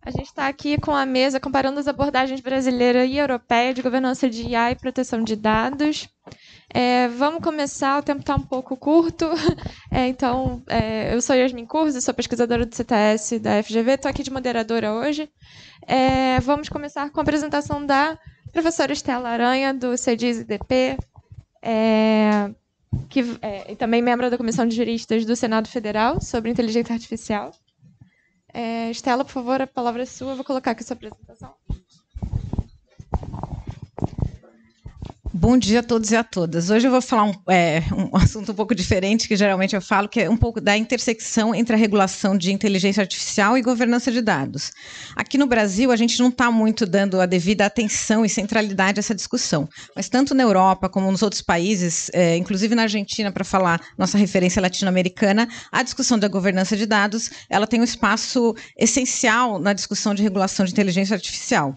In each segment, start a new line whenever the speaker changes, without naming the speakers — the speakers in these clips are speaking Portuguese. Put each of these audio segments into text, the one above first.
A gente está aqui com a mesa comparando as abordagens brasileira e europeia de governança de IA e proteção de dados. É, vamos começar, o tempo está um pouco curto. É, então, é, eu sou Yasmin Curzi, sou pesquisadora do CTS da FGV, estou aqui de moderadora hoje. É, vamos começar com a apresentação da professora Estela Aranha, do cdis idp é, que é, e também membro da Comissão de Juristas do Senado Federal sobre Inteligência Artificial. É, Estela, por favor, a palavra é sua. Eu vou colocar aqui a sua apresentação.
Bom dia a todos e a todas. Hoje eu vou falar um, é, um, assunto um pouco diferente que geralmente eu falo, que é um pouco da intersecção entre a regulação de inteligência artificial e governança de dados. Aqui no Brasil, a gente não está muito dando a devida atenção e centralidade a essa discussão, mas tanto na Europa como nos outros países, é, inclusive na Argentina, para falar nossa referência latino-americana, a discussão da governança de dados ela tem um espaço essencial na discussão de regulação de inteligência artificial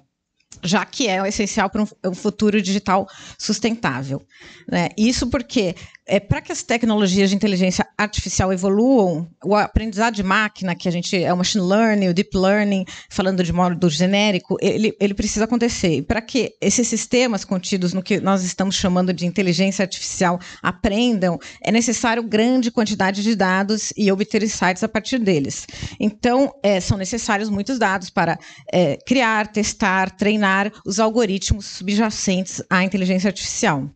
já que é essencial para um, futuro digital sustentável. Né? Isso porque é, para que as tecnologias de inteligência artificial evoluam, o aprendizado de máquina, que a gente é o machine learning, o deep learning, falando de modo genérico, ele, ele precisa acontecer. E para que esses sistemas contidos no que nós estamos chamando de inteligência artificial aprendam, é necessário grande quantidade de dados e obter insights a partir deles. Então, é, são necessários muitos dados para é, criar, testar, treinar os algoritmos subjacentes à inteligência artificial.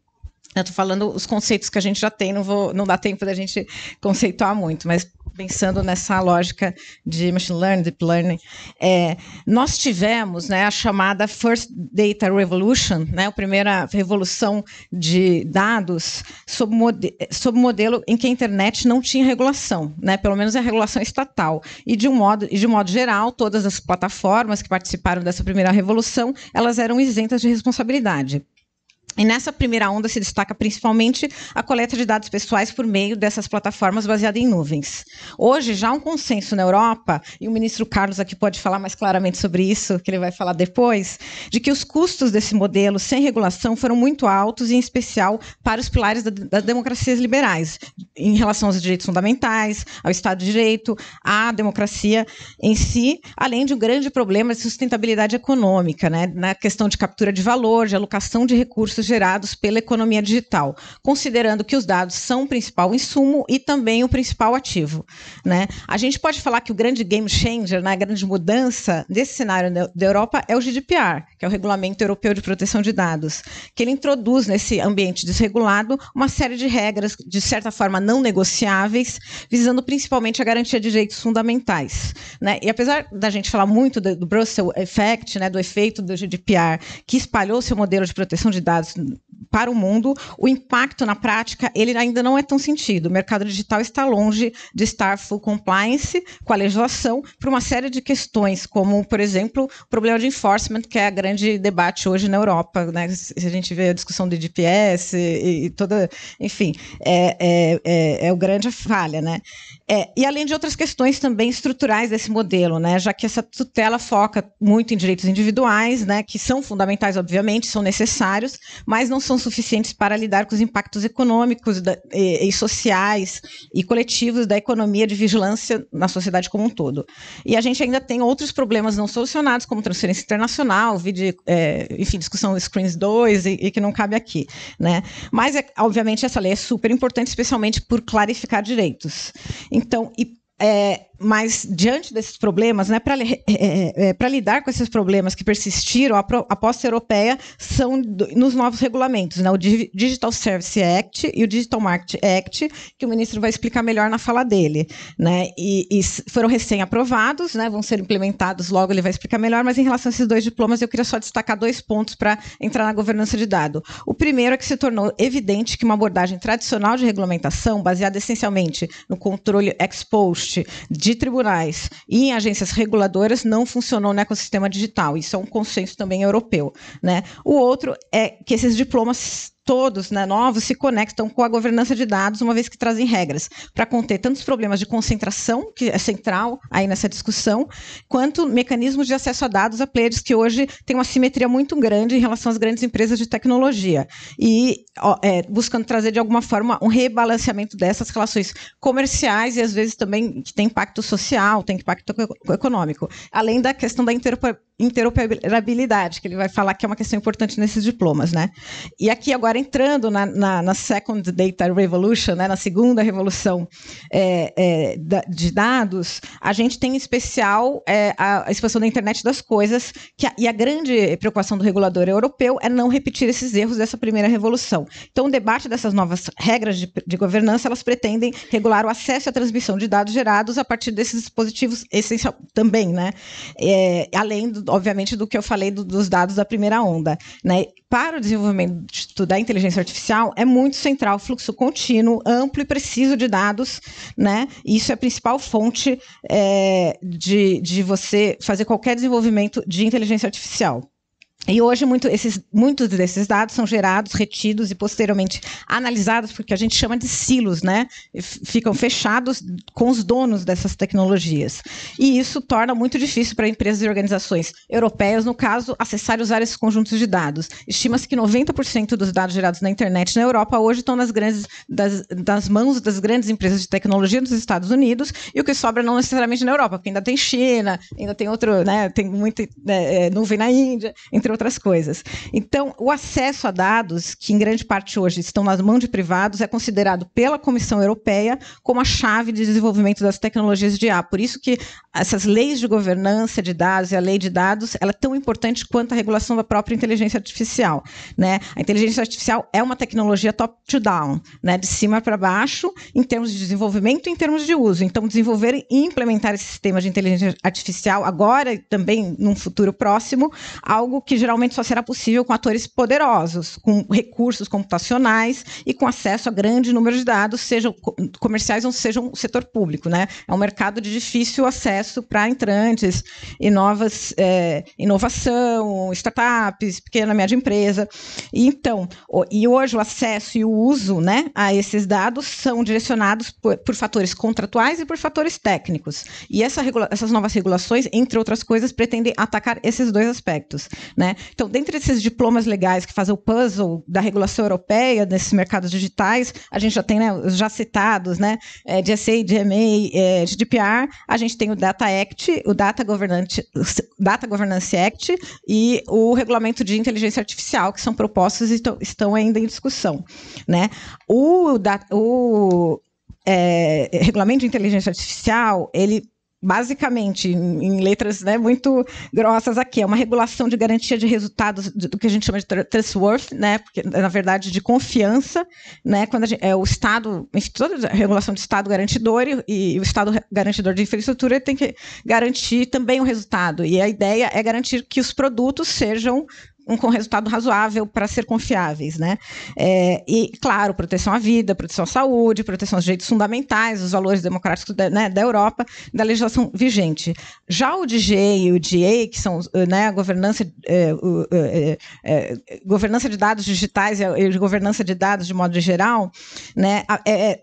Estou né, falando os conceitos que a gente já tem, não, vou, não dá tempo da gente conceituar muito, mas pensando nessa lógica de machine learning, deep learning, é, nós tivemos né, a chamada First Data Revolution, né, a primeira revolução de dados sob, mode sob modelo em que a internet não tinha regulação, né, pelo menos a regulação estatal. E de, um modo, e de um modo geral, todas as plataformas que participaram dessa primeira revolução, elas eram isentas de responsabilidade. E nessa primeira onda se destaca principalmente a coleta de dados pessoais por meio dessas plataformas baseadas em nuvens. Hoje, já há um consenso na Europa, e o ministro Carlos aqui pode falar mais claramente sobre isso, que ele vai falar depois, de que os custos desse modelo sem regulação foram muito altos, em especial para os pilares da, das democracias liberais, em relação aos direitos fundamentais, ao Estado de Direito, à democracia em si, além de um grande problema de sustentabilidade econômica, né, na questão de captura de valor, de alocação de recursos gerados pela economia digital, considerando que os dados são o principal insumo e também o principal ativo. Né? A gente pode falar que o grande game changer, né, a grande mudança desse cenário da Europa é o GDPR, que é o Regulamento Europeu de Proteção de Dados, que ele introduz nesse ambiente desregulado uma série de regras, de certa forma, não negociáveis, visando principalmente a garantia de direitos fundamentais. Né? E apesar da gente falar muito do, do Brussels Effect, né, do efeito do GDPR, que espalhou seu modelo de proteção de dados person para o mundo, o impacto na prática ele ainda não é tão sentido. O mercado digital está longe de estar full compliance com a legislação para uma série de questões, como, por exemplo, o problema de enforcement, que é a grande debate hoje na Europa. Né? Se a gente vê a discussão de GPS e, e toda, enfim, é, é, é, é o grande falha. Né? É, e além de outras questões também estruturais desse modelo, né? já que essa tutela foca muito em direitos individuais, né? que são fundamentais, obviamente, são necessários, mas não são suficientes para lidar com os impactos econômicos e, e, sociais e coletivos da economia de vigilância na sociedade como um todo. E a gente ainda tem outros problemas não solucionados, como transferência internacional, vídeo, é, enfim, discussão do Screens 2 e, e, que não cabe aqui. Né? Mas, é, obviamente, essa lei é super importante, especialmente por clarificar direitos. Então, e, é, mas diante desses problemas, né, para é, é, lidar com esses problemas que persistiram, a aposta europeia são do, nos novos regulamentos, né, o Digital Service Act e o Digital Market Act, que o ministro vai explicar melhor na fala dele, né, e, e foram recém-aprovados, né, vão ser implementados logo, ele vai explicar melhor, mas em relação a esses dois diplomas, eu queria só destacar dois pontos para entrar na governança de dado. O primeiro é que se tornou evidente que uma abordagem tradicional de regulamentação, baseada essencialmente no controle ex post de tribunais e em agências reguladoras não funcionou no ecossistema digital. Isso é um consenso também europeu. Né? O outro é que esses diplomas todos né, novos se conectam com a governança de dados, uma vez que trazem regras, para conter tantos problemas de concentração, que é central aí nessa discussão, quanto mecanismos de acesso a dados a players que hoje têm uma simetria muito grande em relação às grandes empresas de tecnologia. E ó, é, buscando trazer, de alguma forma, um rebalanceamento dessas relações comerciais e, às vezes, também que tem impacto social, tem impacto econômico. Além da questão da interoperabilidade interoperabilidade, que ele vai falar que é uma questão importante nesses diplomas, né? E aqui agora entrando na, na, na Second Data Revolution, né, na segunda revolução é, é, da, de dados, a gente tem em especial é, a, a, expansão da internet das coisas, que a, e a grande preocupação do regulador europeu é não repetir esses erros dessa primeira revolução. Então, o debate dessas novas regras de, de governança, elas pretendem regular o acesso e a transmissão de dados gerados a partir desses dispositivos essencial também, né? É, além do obviamente, do que eu falei do, dos dados da primeira onda. Né? Para o desenvolvimento da inteligência artificial, é muito central o fluxo contínuo, amplo e preciso de dados. Né? Isso é a principal fonte é, de, de você fazer qualquer desenvolvimento de inteligência artificial. E hoje muito, esses, muitos desses dados são gerados, retidos e posteriormente analisados, porque a gente chama de silos, né? Ficam fechados com os donos dessas tecnologias. E isso torna muito difícil para empresas e organizações europeias, no caso, acessar e usar esses conjuntos de dados. Estima-se que 90% dos dados gerados na internet na Europa hoje estão nas, grandes, das, mãos das grandes empresas de tecnologia nos Estados Unidos, e o que sobra não necessariamente na Europa, porque ainda tem China, ainda tem outro, né? Tem muita né, é, nuvem na Índia, entre outras coisas. Então, o acesso a dados, que em grande parte hoje estão nas mãos de privados, é considerado pela Comissão Europeia como a chave de desenvolvimento das tecnologias de IA. Por isso que essas leis de governança de dados e a lei de dados, ela é tão importante quanto a regulação da própria inteligência artificial, né? A inteligência artificial é uma tecnologia top to down, né, de cima para baixo, em termos de desenvolvimento e em termos de uso. Então, desenvolver e implementar esse sistema de inteligência artificial agora e também num futuro próximo, algo que já geralmente só será possível com atores poderosos, com recursos computacionais e com acesso a grande número de dados, sejam comerciais ou sejam setor público. Né? É um mercado de difícil acesso para entrantes e novas é, inovação, startups, pequena e média empresa. E, então, o, e hoje o acesso e o uso né, a esses dados são direcionados por, por fatores contratuais e por fatores técnicos. E essa regula essas novas regulações, entre outras coisas, pretendem atacar esses dois aspectos, né? Então, dentre esses diplomas legais que fazem o puzzle da regulação europeia nesses mercados digitais, a gente já tem né, os já citados, né, é, DSA, DMA, é, GDPR, a gente tem o Data Act, o Data Governance, Data Governance Act e o Regulamento de Inteligência Artificial, que são propostos e estão ainda em discussão. Né? O, o, o é, regulamento de inteligência artificial, ele basicamente, em, letras né, muito grossas aqui, é uma regulação de garantia de resultados do que a gente chama de trustworth, né, porque, na verdade, de confiança, né, quando gente, é, o Estado, toda a regulação do Estado garantidor e, e o Estado garantidor de infraestrutura tem que garantir também o resultado, e a ideia é garantir que os produtos sejam um resultado razoável para ser confiáveis, né? É, e, claro, proteção à vida, proteção à saúde, proteção aos direitos fundamentais, os valores democráticos da, né, da Europa, da legislação vigente. Já o DG e o DA, que são né, a governança, é, o, é, é, governança de dados digitais e governança de dados de modo geral, né, é,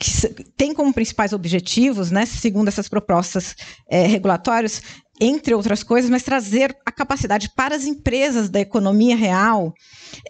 que tem como principais objetivos, né, segundo essas propostas é, regulatórias, entre outras coisas, mas trazer a capacidade para as empresas da economia real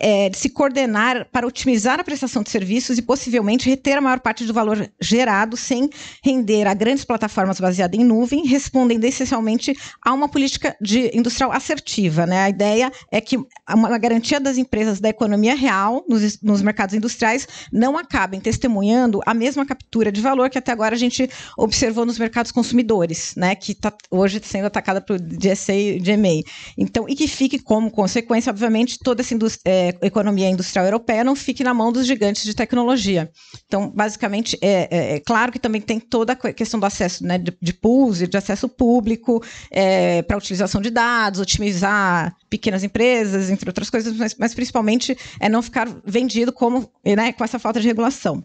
é, de se coordenar para otimizar a prestação de serviços e possivelmente reter a maior parte do valor gerado sem render a grandes plataformas baseadas em nuvem, respondendo essencialmente a uma política de industrial assertiva. Né? A ideia é que a garantia das empresas da economia real nos, nos mercados industriais não acabem testemunhando a mesma captura de valor que até agora a gente observou nos mercados consumidores, né? que tá, hoje sendo atacada por o GSA e GMA. Então, e que fique como consequência, obviamente, toda essa é, economia industrial europeia não fique na mão dos gigantes de tecnologia. Então, basicamente, é, é, é claro que também tem toda a questão do acesso né, de, de pools, de acesso público, é, para utilização de dados, otimizar pequenas empresas, entre outras coisas, mas, mas principalmente é não ficar vendido como, né, com essa falta de regulação.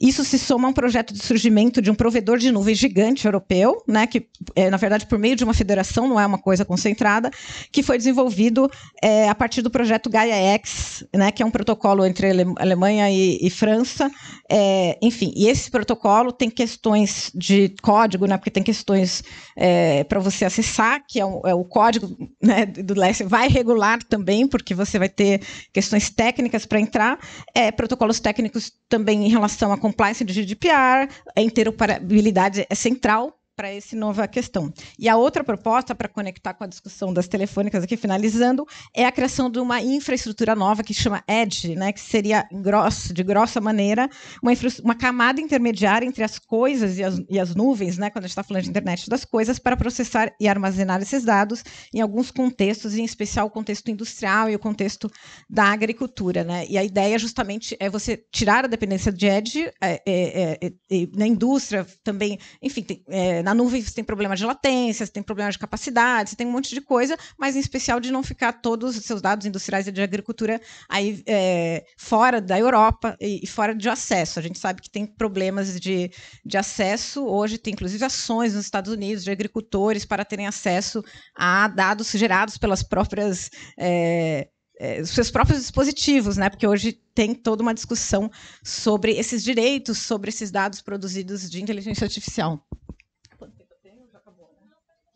Isso se soma a um projeto de surgimento de um provedor de nuvem gigante europeu, né, que, é, na verdade, por meio de uma federação, não é uma coisa concentrada, que foi desenvolvido é, a partir do projeto Gaia-X, né, que é um protocolo entre Alemanha e, e França. É, enfim, e esse protocolo tem questões de código, né, porque tem questões é, para você acessar, que é, é, o código né, do Leste vai regular também, porque você vai ter questões técnicas para entrar, é, protocolos técnicos também em relação à compliance do GDPR, a interoperabilidade é central para essa nova questão. E a outra proposta, para conectar com a discussão das telefônicas aqui, finalizando, é a criação de uma infraestrutura nova que chama EDGE, né, que seria, grosso, de grossa maneira, uma, uma camada intermediária entre as coisas e as, e as nuvens, né, quando a gente está falando de internet das coisas, para processar e armazenar esses dados em alguns contextos, em especial o contexto industrial e o contexto da agricultura. Né? E a ideia justamente é você tirar a dependência de EDGE é, é, é, na indústria também, enfim, tem, é, na na nuvem você tem problema de latência, você tem problema de capacidade, você tem um monte de coisa, mas em especial de não ficar todos os seus dados industriais e de agricultura aí é, fora da Europa e, e, fora de acesso. A gente sabe que tem problemas de, de acesso hoje, tem inclusive ações nos Estados Unidos de agricultores para terem acesso a dados gerados pelas próprias. É, é seus próprios dispositivos, né? Porque hoje tem toda uma discussão sobre esses direitos, sobre esses dados produzidos de inteligência artificial.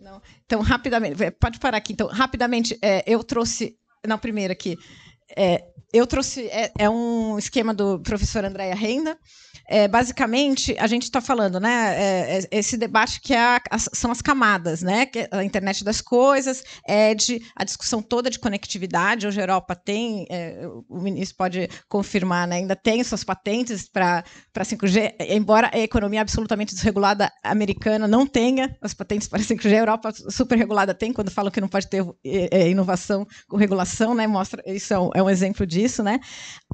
Não. Então, rapidamente, pode parar aqui. Então, rapidamente, é, eu trouxe. Não, primeiro aqui. É, eu trouxe. É, é, um esquema do professor Andréia Renda, é, basicamente, a gente está falando, né? É, é, esse debate que é a, as, são as camadas, né? Que é a internet das coisas, ED, a discussão toda de conectividade. Hoje a Europa tem, o ministro pode confirmar, né? ainda tem suas patentes para 5G, embora a economia absolutamente desregulada americana não tenha as patentes para 5G, a Europa super regulada tem, quando falam que não pode ter inovação com regulação, né? Mostra, isso é um, é um exemplo disso, né?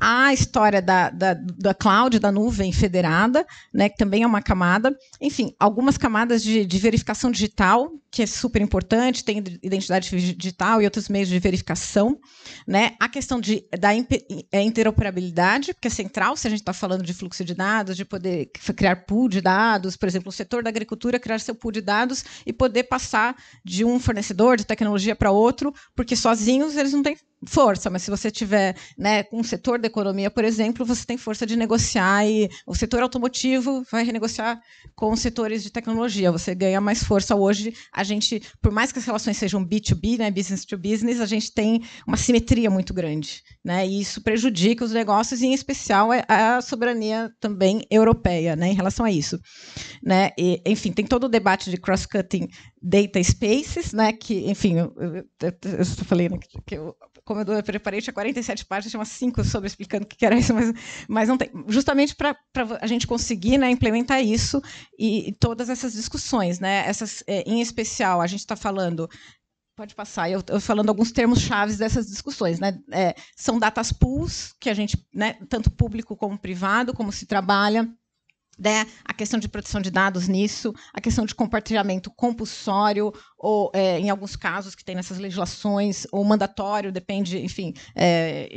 A história da, da, da cloud, da nuvem federada, né, que também é uma camada. Enfim, algumas camadas de, de verificação digital, que é super importante, tem identidade digital e outros meios de verificação. Né? A questão de, da é, interoperabilidade, que é central, se a gente está falando de fluxo de dados, de poder criar pool de dados, por exemplo, o setor da agricultura criar seu pool de dados e poder passar de um fornecedor de tecnologia para outro, porque sozinhos eles não têm força, mas se você tiver né, um setor da economia, por exemplo, você tem força de negociar e o setor automotivo vai renegociar com os setores de tecnologia, você ganha mais força. Hoje, a gente, por mais que as relações sejam B2B, né, business to business, a gente tem uma simetria muito grande. Né, e isso prejudica os negócios, e em especial é a soberania também europeia né, em relação a isso. Né? E, enfim, tem todo o debate de cross-cutting data spaces, né, que, enfim, eu, eu, eu, eu falei né, que eu como eu preparei, tinha 47 páginas, tinha umas 5 sobre explicando o que era isso, mas, mas não tem. Justamente para a gente conseguir né, implementar isso e, e, todas essas discussões, né? Essas, é, em especial, a gente está falando. Pode passar, eu, estou falando alguns termos chaves dessas discussões, né? É, são datas pools, que a gente, né, tanto público como privado, como se trabalha né, a questão de proteção de dados nisso, a questão de compartilhamento compulsório, ou é, em alguns casos que tem nessas legislações, ou mandatório, depende, enfim, é,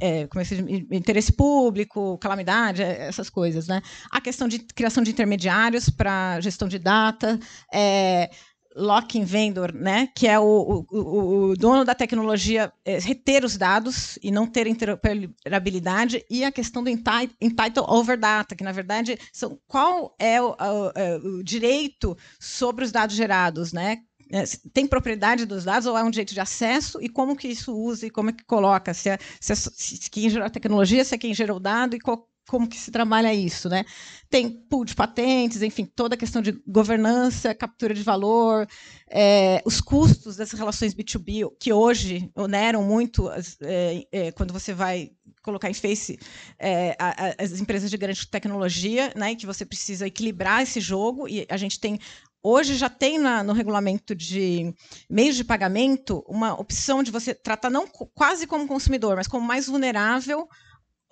é, é como é que interesse público, calamidade, é, essas coisas. Né? A questão de criação de intermediários para gestão de data, é, locking vendor, né, que é o, o, o dono da tecnologia é, reter os dados e não ter interoperabilidade, e a questão do entitle over data, que na verdade são qual é o, o, é, o direito sobre os dados gerados, né? É, tem propriedade dos dados ou é um direito de acesso e como que isso usa e como é que coloca, se é, se é se quem gerou a tecnologia, se é quem gerou o dado e qual, como que se trabalha isso, né? Tem pool de patentes, enfim, toda a questão de governança, captura de valor, é, os custos dessas relações B2B, que hoje oneram muito as, é, é, quando você vai colocar em face é, a, a, as empresas de grande tecnologia, né? que você precisa equilibrar esse jogo, e a gente tem Hoje já tem na, no regulamento de meios de pagamento uma opção de você tratar não quase como consumidor, mas como mais vulnerável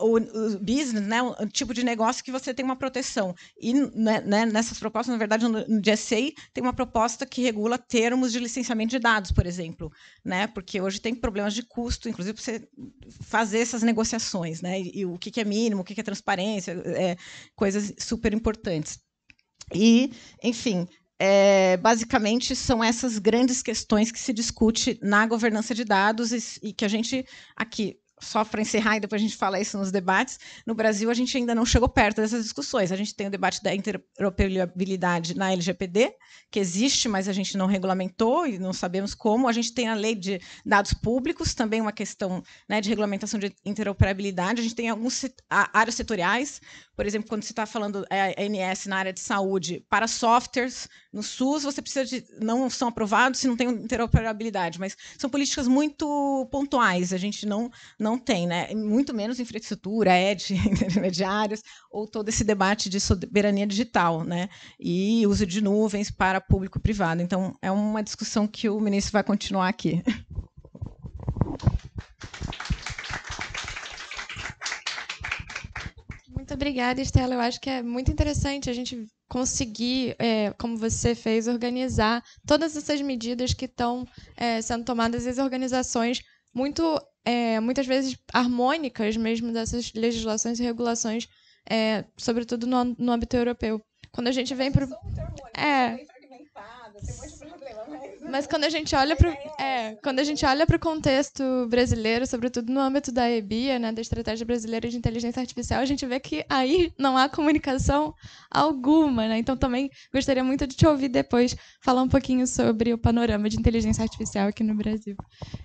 o, o business, né, o, o tipo de negócio que você tem uma proteção. E né, né nessas propostas, na verdade, no, no GSA tem uma proposta que regula termos de licenciamento de dados, por exemplo, né? Porque hoje tem problemas de custo, inclusive para você fazer essas negociações, né? E, e o que, que, é mínimo, o que, que é transparência, é, coisas super importantes. E, enfim, é, basicamente são essas grandes questões que se discute na governança de dados e, e que a gente aqui só para encerrar e depois a gente fala isso nos debates, no Brasil a gente ainda não chegou perto dessas discussões. A gente tem o debate da interoperabilidade na LGPD, que existe, mas a gente não regulamentou e não sabemos como. A gente tem a lei de dados públicos, também uma questão né, de regulamentação de interoperabilidade. A gente tem algumas áreas setoriais, por exemplo, quando você está falando é, ANS na área de saúde, para softwares no SUS, você precisa de. não são aprovados se não tem interoperabilidade, mas são políticas muito pontuais. A gente não, não não tem, né? Muito menos infraestrutura, é ED, intermediários, ou todo esse debate de soberania digital, né? E uso de nuvens para público e privado. Então, é uma discussão que o ministro vai continuar aqui.
Muito obrigada, Estela. Eu acho que é muito interessante a gente conseguir, é, como você fez, organizar todas essas medidas que estão é, sendo tomadas e as organizações muito é, muitas vezes harmônicas mesmo dessas legislações e regulações, é, sobretudo no, no âmbito europeu. Quando a gente vem para. É. tem um monte de mas quando a gente olha para é, quando a gente olha para o contexto brasileiro, sobretudo no âmbito da EBIA, né, da Estratégia Brasileira de Inteligência Artificial, a gente vê que aí não há comunicação alguma, né? Então também gostaria muito de te ouvir depois falar um pouquinho sobre o panorama de inteligência artificial aqui no Brasil.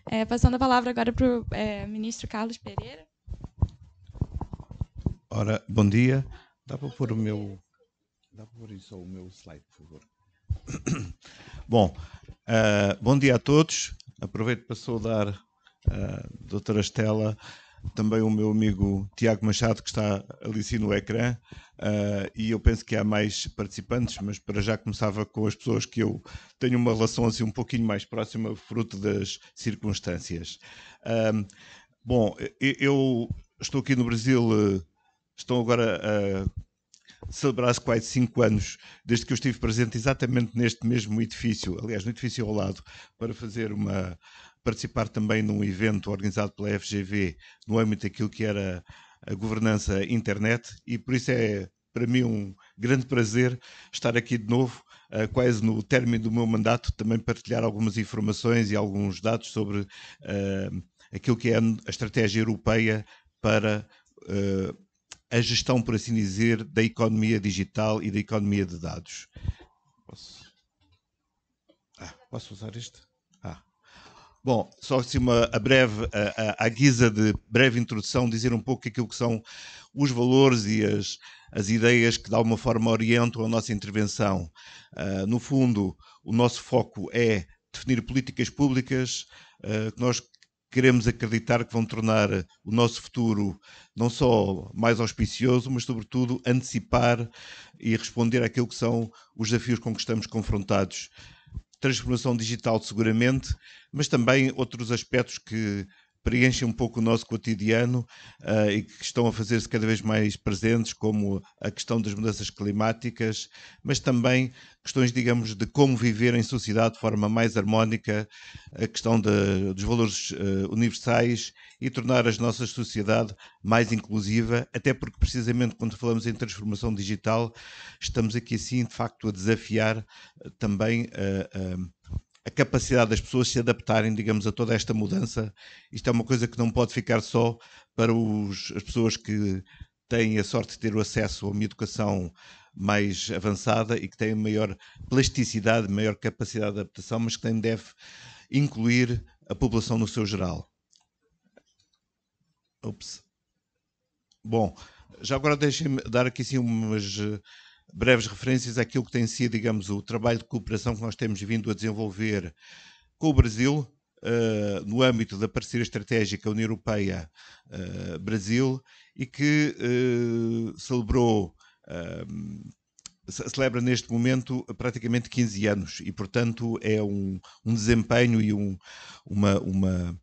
É, passando a palavra agora para o é, ministro Carlos Pereira.
Ora, bom dia. Dá para pôr o meu, dá para pôr isso o meu slide, por favor. Bom, Uh, bom dia a todos. Aproveito para saudar a uh, doutora Estela, também o meu amigo Tiago Machado, que está ali sim no ecrã. Uh, e eu penso que há mais participantes, mas para já começava com as pessoas que eu tenho uma relação assim um pouquinho mais próxima, fruto das circunstâncias. Ah, bom, eu estou aqui no Brasil, estou agora a celebrasse quase cinco anos desde que eu estive presente exatamente neste mesmo edifício, aliás, no edifício ao lado, para fazer uma participar também num evento organizado pela FGV no âmbito daquilo que era a governança internet e por isso é para mim um grande prazer estar aqui de novo, eh, quase no término do meu mandato, também partilhar algumas informações e alguns dados sobre uh, aquilo que é a estratégia europeia para uh, a gestão, por assim dizer, da economia digital e da economia de dados. Posso, ah, posso usar este? Ah. Bom, só assim uma a breve, a, a, a, guisa de breve introdução, dizer um pouco aquilo que são os valores e as, as ideias que de alguma forma orientam a nossa intervenção. Uh, no fundo, o nosso foco é definir políticas públicas uh, que nós queremos acreditar que vão tornar o nosso futuro não só mais auspicioso, mas sobretudo antecipar e responder àquilo que são os desafios com que estamos confrontados. Transformação digital, seguramente, mas também outros aspectos que preenchem um pouco o nosso cotidiano uh, e que estão a fazer-se cada vez mais presentes, como a questão das mudanças climáticas, mas também questões, digamos, de como viver em sociedade de forma mais harmónica, a questão de, dos valores uh, universais e tornar as nossas sociedade mais inclusiva, até porque precisamente quando falamos em transformação digital, estamos aqui assim de facto a desafiar uh, também uh, a capacidade das pessoas se adaptarem, digamos, a toda esta mudança. Isto é uma coisa que não pode ficar só para os, as pessoas que têm a sorte de ter o acesso a uma educação mais avançada e que têm maior plasticidade, maior capacidade de adaptação, mas que também deve incluir a população no seu geral. Bom, já agora deixem-me dar aqui sim umas breves referências àquilo que tem sido, digamos, o trabalho de cooperação que nós temos vindo a desenvolver com o Brasil, Uh, no âmbito da parceria estratégica União Europeia-Brasil eh, uh, e que uh, celebrou, celebra neste momento praticamente 15 anos e, portanto, é um, um desempenho e um, uma, uma,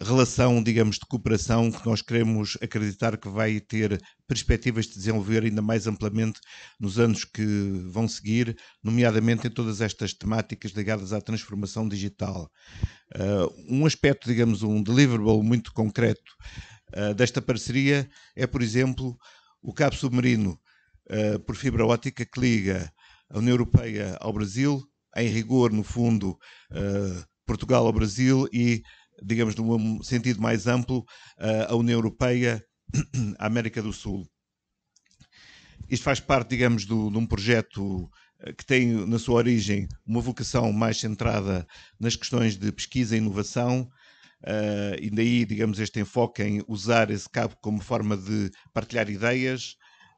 relação, digamos, de cooperação que nós queremos acreditar que vai ter perspectivas de desenvolver ainda mais amplamente nos anos que vão seguir, nomeadamente em todas estas temáticas ligadas à transformação digital. Uh, um aspecto, digamos, um deliverable muito concreto uh, desta parceria é, por exemplo, o cabo submarino uh, por fibra ótica que liga a União Europeia ao Brasil, em rigor, no fundo, Portugal ao Brasil e digamos, num sentido mais amplo, ah, a União Europeia, a América do Sul. Isto faz parte, digamos, do, de um projeto ah, que tem na sua origem uma vocação mais centrada nas questões de pesquisa e inovação, Uh, e daí, digamos, este enfoque em usar esse cabo como forma de partilhar ideias,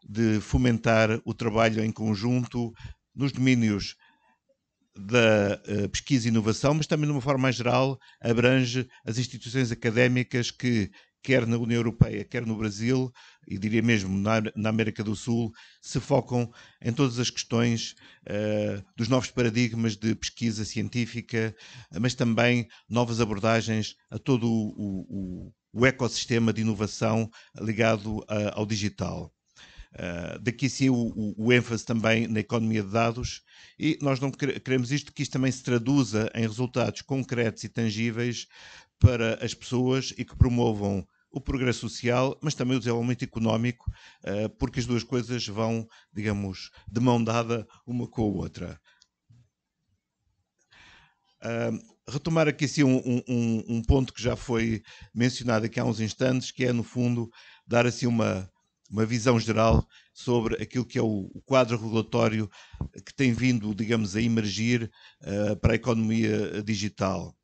de fomentar o trabalho em conjunto nos domínios da uh, pesquisa e inovação, mas também, de uma forma mais geral, abrange as instituições académicas que, quer na União Europeia, quer no Brasil, e diria mesmo na, na América do Sul, se focam em todas as questões uh, dos novos paradigmas de pesquisa científica, mas também novas abordagens a todo o, o, o ecossistema de inovação ligado a, eh, ao digital. Uh, daqui sim o, o, o, ênfase também na economia de dados e nós não queremos isto que isto também se traduza em resultados concretos e tangíveis para as pessoas e que promovam o progresso social, mas também o desenvolvimento económico, uh, porque as duas coisas vão, digamos, de mão dada uma com a outra. Uh, retomar aqui assim, um, um, um ponto que já foi mencionado aqui há uns instantes, que é, no fundo, dar assim uma, uma visão geral sobre aquilo que é o, o quadro regulatório que tem vindo, digamos, a emergir uh, para a economia digital.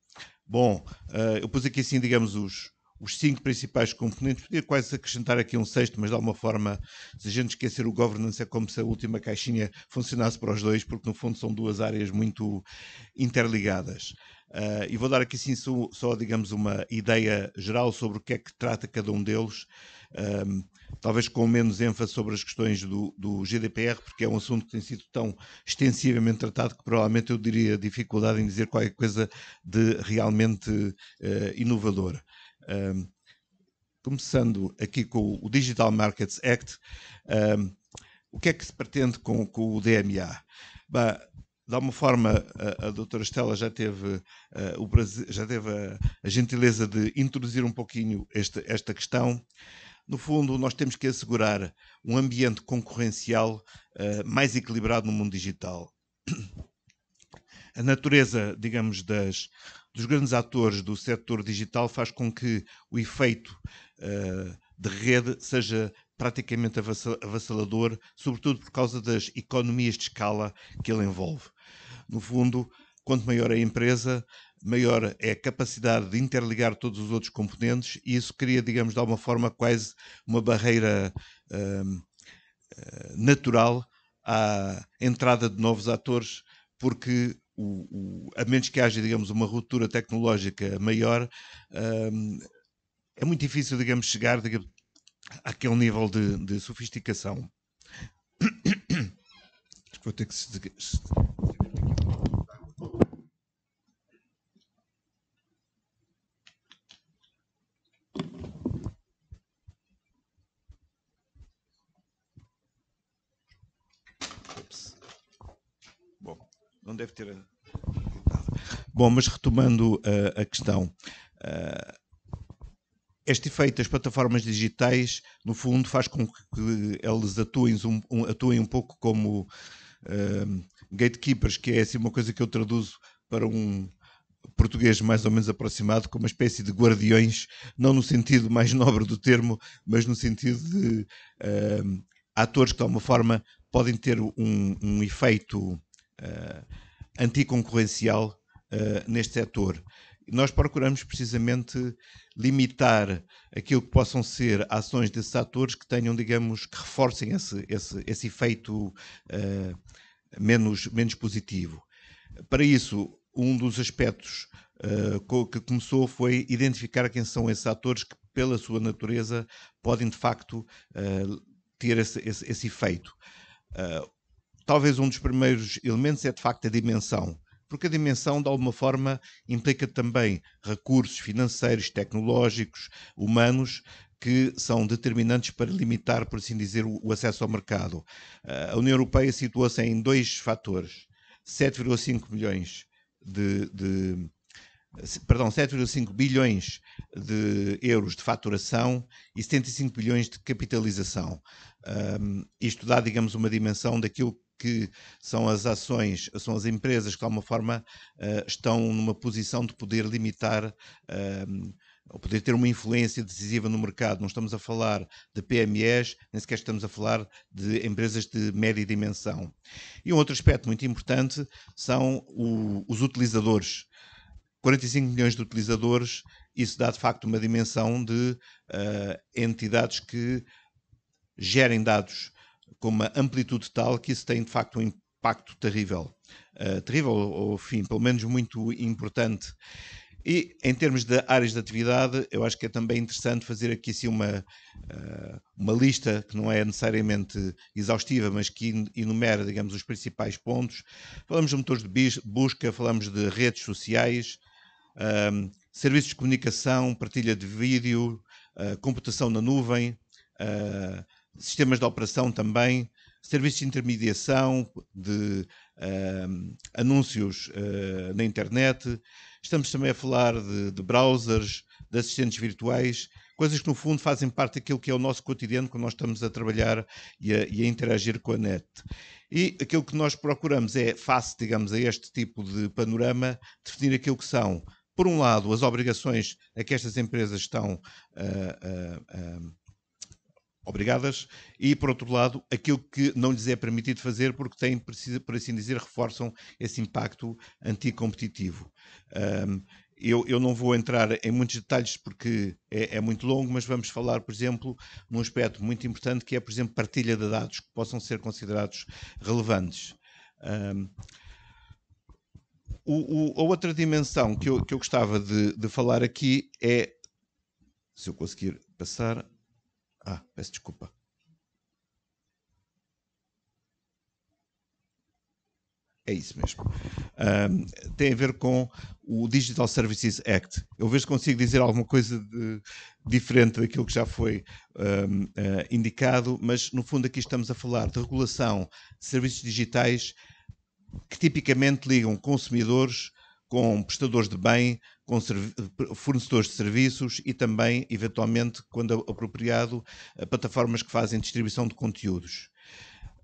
Bom, uh, eu pus aqui assim, digamos, os, os cinco principais componentes. Podia quase acrescentar aqui um sexto, mas de alguma forma, se a gente esquecer o governance, é como se a última caixinha funcionasse para os dois, porque no fundo são duas áreas muito interligadas. Uh, e vou dar aqui assim só, só, digamos, uma ideia geral sobre o que é que trata cada um deles um, talvez com menos ênfase sobre as questões do, do, GDPR, porque é um assunto que tem sido tão extensivamente tratado que provavelmente eu diria dificuldade em dizer qualquer coisa de realmente uh, eh, inovadora. Um, começando aqui com o Digital Markets Act, um, o que é que se pretende com, com o DMA? Bah, de alguma forma a, a doutora Estela já teve, uh, o já teve a, a, gentileza de introduzir um pouquinho esta questão no fundo, nós temos que assegurar um ambiente concorrencial uh, mais equilibrado no mundo digital. A natureza, digamos, das, dos grandes atores do setor digital faz com que o efeito uh, de rede seja praticamente avassalador, sobretudo por causa das economias de escala que ele envolve. No fundo, Quanto maior a empresa, maior é a capacidade de interligar todos os outros componentes e isso cria, digamos, de alguma forma quase uma barreira hum, eh, natural à entrada de novos atores, porque o, o, a menos que haja, digamos, uma ruptura tecnológica maior, um, é muito difícil, digamos, chegar digamos, àquele nível de, de sofisticação. Vou ter que ter Bom, mas retomando uh, a questão. Uh, este efeito das plataformas digitais, no fundo, faz com que eles atuem um, um, atuem um pouco como uh, gatekeepers, que é assim uma coisa que eu traduzo para um português mais ou menos aproximado, como uma espécie de guardiões, não no sentido mais nobre do termo, mas no sentido de uh, atores que de alguma forma podem ter um, um efeito uh, anticoncorrencial uh, neste setor. Nós procuramos precisamente limitar aquilo que possam ser ações desses atores que tenham, digamos, que reforcem esse, esse, esse efeito uh, menos, menos positivo. Para isso, um dos aspectos uh, que começou foi identificar quem são esses atores que, pela sua natureza, podem de facto ter esse, esse, esse efeito. Uh, talvez um dos primeiros elementos é de facto a dimensão. Porque a dimensão, de alguma forma, implica também recursos financeiros, tecnológicos, humanos, que são determinantes para limitar, por assim dizer, o acesso ao mercado. Ah, a União Europeia situou-se em dois fatores: 7,5 milhões de, de perdão, 7,5 bilhões de euros de faturação e 75 bilhões de capitalização. Um, ah, isto dá, digamos, uma dimensão daquilo que são as ações, são as empresas que de alguma forma eh, estão numa posição de poder limitar ehm, ou poder ter uma influência decisiva no mercado. Não estamos a falar de PMEs, nem sequer estamos a falar de empresas de média dimensão. E um outro aspecto muito importante são os utilizadores. 45 milhões de utilizadores, isso dá de facto uma dimensão de uh, entidades que gerem dados com uma amplitude tal que isso tem de facto um impacto terrível. Uh, terrível, ou, enfim, pelo menos muito importante. E em termos de áreas de atividade, eu acho que é também interessante fazer aqui assim, uma, eh, uma lista que não é necessariamente exaustiva, mas que enumera, digamos, os principais pontos. Falamos de motores de busca, falamos de redes sociais, ehm, serviços de comunicação, partilha de vídeo, uh, computação na nuvem, uh, sistemas de operação também, serviços de intermediação, de uh, anúncios uh, na internet. Estamos também a falar de, de, browsers, de assistentes virtuais, coisas que no fundo fazem parte daquilo que é o nosso cotidiano quando nós estamos a trabalhar e a, e a interagir com a net. E aquilo que nós procuramos é, face, digamos, a este tipo de panorama, definir aquilo que são, por um lado, as obrigações a que estas empresas estão uh, obrigadas, e por outro lado, aquilo que não lhes é permitido fazer porque têm, por assim dizer, reforçam esse impacto anticompetitivo. Um, eu, eu, não vou entrar em muitos detalhes porque é, é, muito longo, mas vamos falar, por exemplo, num aspecto muito importante que é, por exemplo, partilha de dados que possam ser considerados relevantes. Um, o, o, a outra dimensão que eu, que eu gostava de, de falar aqui é, se eu conseguir passar, ah, peço desculpa. É isso mesmo. tem a ver com o Digital Services Act. Eu vejo se consigo dizer alguma coisa de, diferente daquilo que já foi uh, indicado, mas no fundo aqui estamos a falar de regulação de serviços digitais que tipicamente ligam consumidores com prestadores de bem, com fornecedores de serviços e também, eventualmente, quando apropriado, eh, plataformas que fazem distribuição de conteúdos.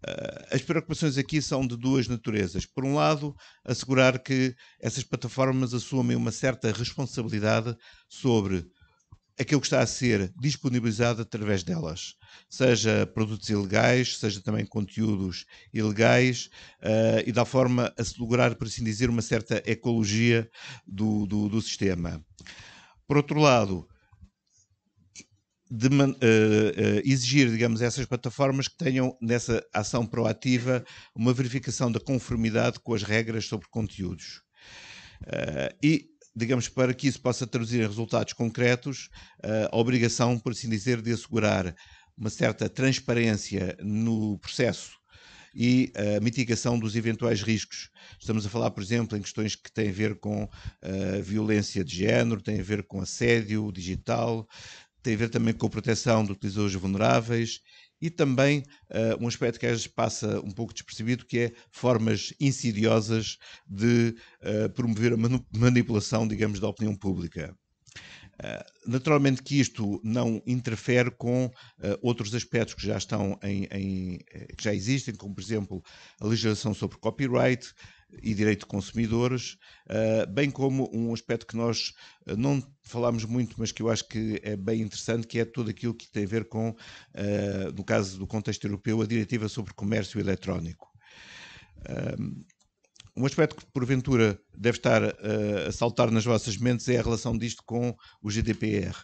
Eh, as preocupações aqui são de duas naturezas. Por um lado, assegurar que essas plataformas assumem uma certa responsabilidade sobre aquilo que está a ser disponibilizado através delas, seja produtos ilegais, seja também conteúdos ilegais, uh, e da forma a se lograr, por assim dizer, uma certa ecologia do, do, do sistema. Por outro lado, de, uh, eh, uh, eh, exigir, digamos, essas plataformas que tenham nessa ação proativa uma verificação da conformidade com as regras sobre conteúdos. Uh, e digamos, para que isso possa traduzir em resultados concretos, a obrigação, por assim dizer, de assegurar uma certa transparência no processo e a mitigação dos eventuais riscos. Estamos a falar, por exemplo, em questões que têm a ver com eh, violência de género, têm a ver com assédio digital, têm a ver também com a proteção de utilizadores vulneráveis e também uh, um aspecto que às vezes passa um pouco despercebido, que é formas insidiosas de uh, promover a manipulação, digamos, da opinião pública. Uh, naturalmente que isto não interfere com uh, outros aspectos que já estão em, em, que já existem, como por exemplo a legislação sobre copyright, e direito de consumidores, ah, bem como um aspecto que nós ah, não falámos muito, mas que eu acho que é bem interessante, que é tudo aquilo que tem a ver com, ah, no caso do contexto europeu, a Diretiva sobre Comércio Eletrónico. Um aspecto que, porventura, deve estar a saltar nas vossas mentes é a relação disto com o GDPR.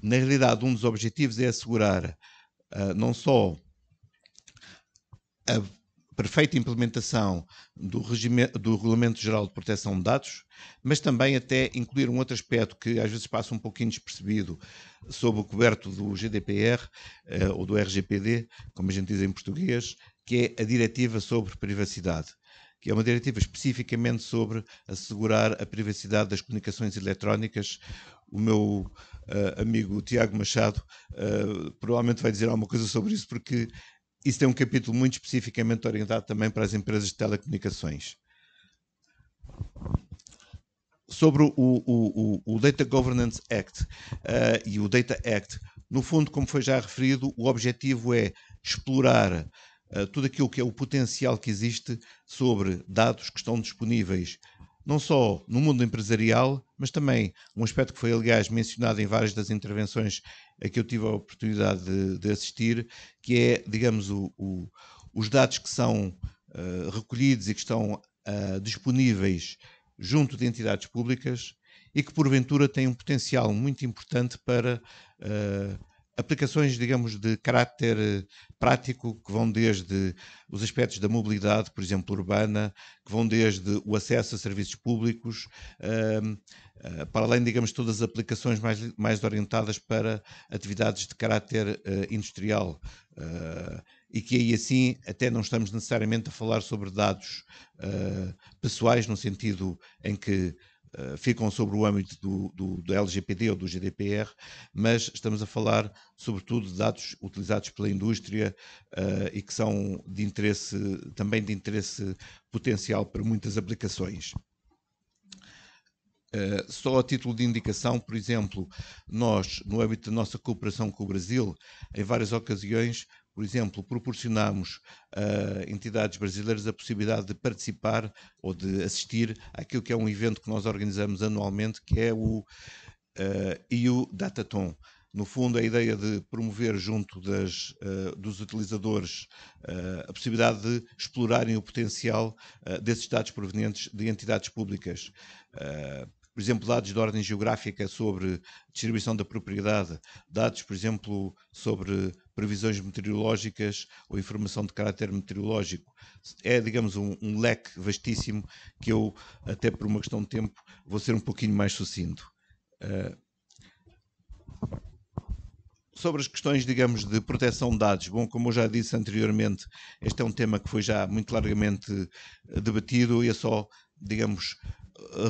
Na realidade, um dos objetivos é assegurar não só a perfeita implementação do, regime, do Regulamento Geral de Proteção de Dados, mas também até incluir um outro aspecto que às vezes passa um pouquinho despercebido sob o coberto do GDPR eh, ou do RGPD, como a gente diz em português, que é a Diretiva sobre Privacidade que é uma diretiva especificamente sobre assegurar a privacidade das comunicações eletrónicas. O meu uh, amigo Tiago Machado uh, provavelmente vai dizer alguma coisa sobre isso, porque isso tem um capítulo muito especificamente orientado também para as empresas de telecomunicações. Sobre o, o, o, o Data Governance Act uh, e o Data Act, no fundo, como foi já referido, o objetivo é explorar uh, tudo aquilo que é o potencial que existe sobre dados que estão disponíveis não só no mundo empresarial, mas também um aspecto que foi, aliás, mencionado em várias das intervenções a que eu tive a oportunidade de, de assistir, que é, digamos, o, o, os dados que são uh, recolhidos e que estão uh, disponíveis junto de entidades públicas e que, porventura, têm um potencial muito importante para. Uh, aplicações, digamos, de caráter eh, prático, que vão desde os aspectos da mobilidade, por exemplo, urbana, que vão desde o acesso a serviços públicos, ehm, eh, para além, digamos, todas as aplicações mais, mais orientadas para atividades de caráter eh, industrial. e que aí assim até não estamos necessariamente a falar sobre dados pessoais, no sentido em que eh, ficam sobre o âmbito do, do, do, ou do GDPR, mas estamos a falar sobretudo de dados utilizados pela indústria uh, e que são de interesse, também de interesse potencial para muitas aplicações. Uh, só a título de indicação, por exemplo, nós, no âmbito da nossa cooperação com o Brasil, em várias ocasiões por exemplo, proporcionamos a entidades brasileiras a possibilidade de participar ou de assistir àquilo que é um evento que nós organizamos anualmente, que é o uh, eh, EU Dataton. No fundo, a ideia de promover junto das, uh, dos utilizadores uh, a possibilidade de explorarem o potencial desses dados provenientes de entidades públicas por exemplo, dados de ordem geográfica sobre distribuição da propriedade, dados, por exemplo, sobre previsões meteorológicas ou informação de caráter meteorológico. É, digamos, um, um leque vastíssimo que eu, até por uma questão de tempo, vou ser um pouquinho mais sucinto. Uh, sobre as questões, digamos, de proteção de dados, bom, como eu já disse anteriormente, este é um tema que foi já muito largamente eh, debatido e é só digamos,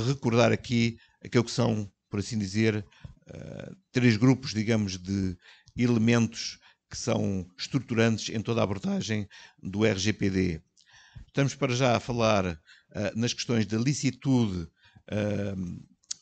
recordar aqui aquilo que são, por assim dizer, eh, três grupos, digamos, de elementos que são estruturantes em toda a abordagem do RGPD. Estamos para já a falar eh, nas questões da licitude eh,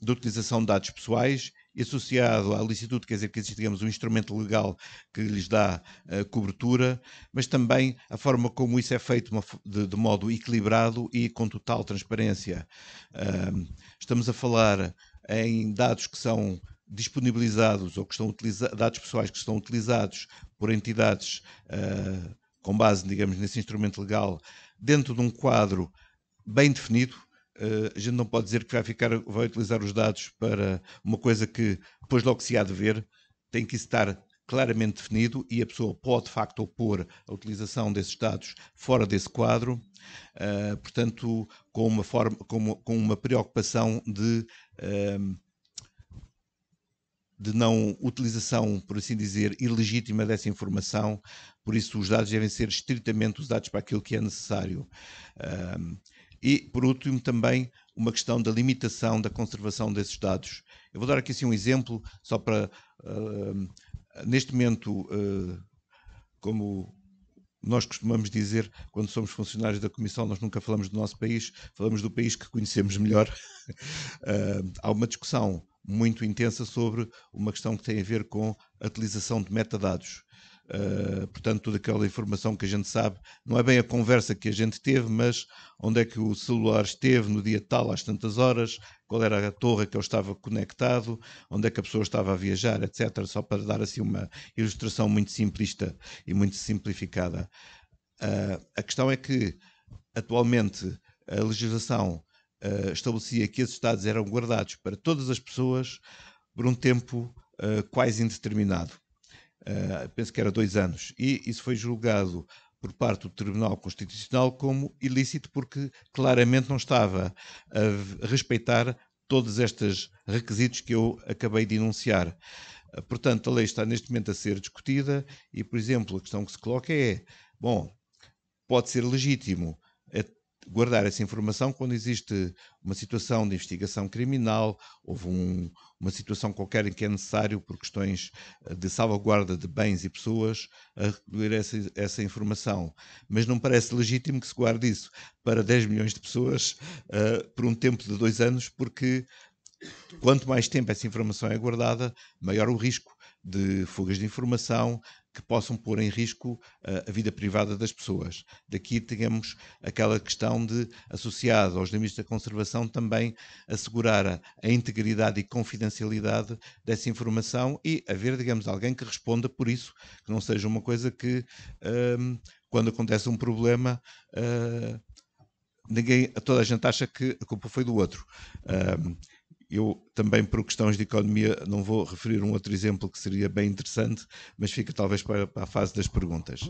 da utilização de dados pessoais associado à licitude, quer dizer que existe, digamos, um instrumento legal que lhes dá uh, cobertura, mas também a forma como isso é feito de, de modo equilibrado e com total transparência. Uh, estamos a falar em dados que são disponibilizados ou que estão dados pessoais que estão utilizados por entidades uh, com base, digamos, nesse instrumento legal dentro de um quadro bem definido, eh, a gente não pode dizer que vai, ficar, vai utilizar os dados para uma coisa que depois logo se há de ver. Tem que estar claramente definido e a pessoa pode, de facto, opor a utilização desses dados fora desse quadro, uh, portanto, com uma, forma, com, uma, com uma preocupação de, uh, de não utilização, por assim dizer, ilegítima dessa informação, por isso os dados devem ser estritamente usados para aquilo que é necessário. Uh, e, por último, também uma questão da limitação da conservação desses dados. Eu vou dar aqui assim, um exemplo, só para. Uh, neste momento, uh, como nós costumamos dizer, quando somos funcionários da Comissão, nós nunca falamos do nosso país, falamos do país que conhecemos melhor. uh, há uma discussão muito intensa sobre uma questão que tem a ver com a utilização de metadados. Uh, portanto, toda aquela informação que a gente sabe, não é bem a conversa que a gente teve, mas onde é que o celular esteve no dia tal, às tantas horas, qual era a torre que ele estava conectado, onde é que a pessoa estava a viajar, etc. Só para dar assim uma ilustração muito simplista e muito simplificada. Uh, a questão é que, atualmente, a legislação uh, estabelecia que esses dados eram guardados para todas as pessoas por um tempo quase indeterminado ah, penso que era dois anos, e isso foi julgado por parte do Tribunal Constitucional como ilícito porque claramente não estava a respeitar todos estes requisitos que eu acabei de enunciar. Ah, portanto, a lei está neste momento a ser discutida e, por exemplo, a questão que se coloca é: bom, pode ser legítimo guardar essa informação quando existe uma situação de investigação criminal, houve um, uma situação qualquer em que é necessário, por questões eh, de salvaguarda de bens e pessoas, recolher essa, essa informação. Mas não parece legítimo que se guarde isso para 10 milhões de pessoas uh, por um tempo de dois anos, porque quanto mais tempo essa informação é guardada, maior o risco de fugas de informação, que possam pôr em risco eh, a vida privada das pessoas. Daqui temos aquela questão de, associado aos limites da conservação, também assegurar a integridade e confidencialidade dessa informação e haver, digamos, alguém que responda por isso, que não seja uma coisa que, ehm, quando acontece um problema, uh, ninguém, toda a gente acha que a culpa foi do outro. Um, ehm, eu também, por questões de economia, não vou referir um outro exemplo que seria bem interessante, mas fica talvez para, para a fase das perguntas.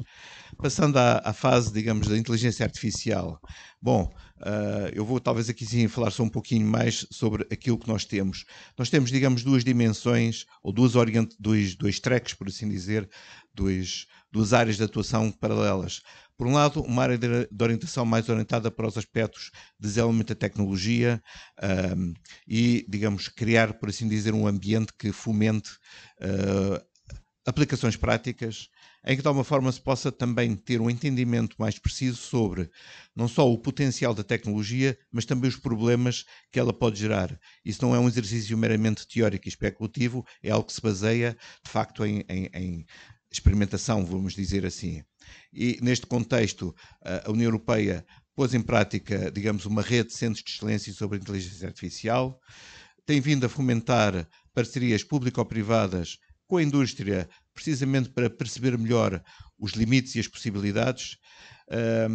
Passando à, à, fase, digamos, da inteligência artificial. Bom, uh, eu vou talvez aqui sim falar só um pouquinho mais sobre aquilo que nós temos. Nós temos, digamos, duas dimensões, ou duas orient... dois, dois tracks, por assim dizer, dois, duas áreas de atuação paralelas. Por um lado, uma área de, orientação mais orientada para os aspectos de desenvolvimento da tecnologia um, e, digamos, criar, por assim dizer, um ambiente que fomente uh, aplicações práticas em que de alguma forma se possa também ter um entendimento mais preciso sobre não só o potencial da tecnologia, mas também os problemas que ela pode gerar. Isso não é um exercício meramente teórico e especulativo, é algo que se baseia de facto em, em, em experimentação, vamos dizer assim. E neste contexto, a União Europeia pôs em prática, digamos, uma rede de centros de excelência sobre inteligência artificial, tem vindo a fomentar parcerias público-privadas com a indústria, precisamente para perceber melhor os limites e as possibilidades, eh,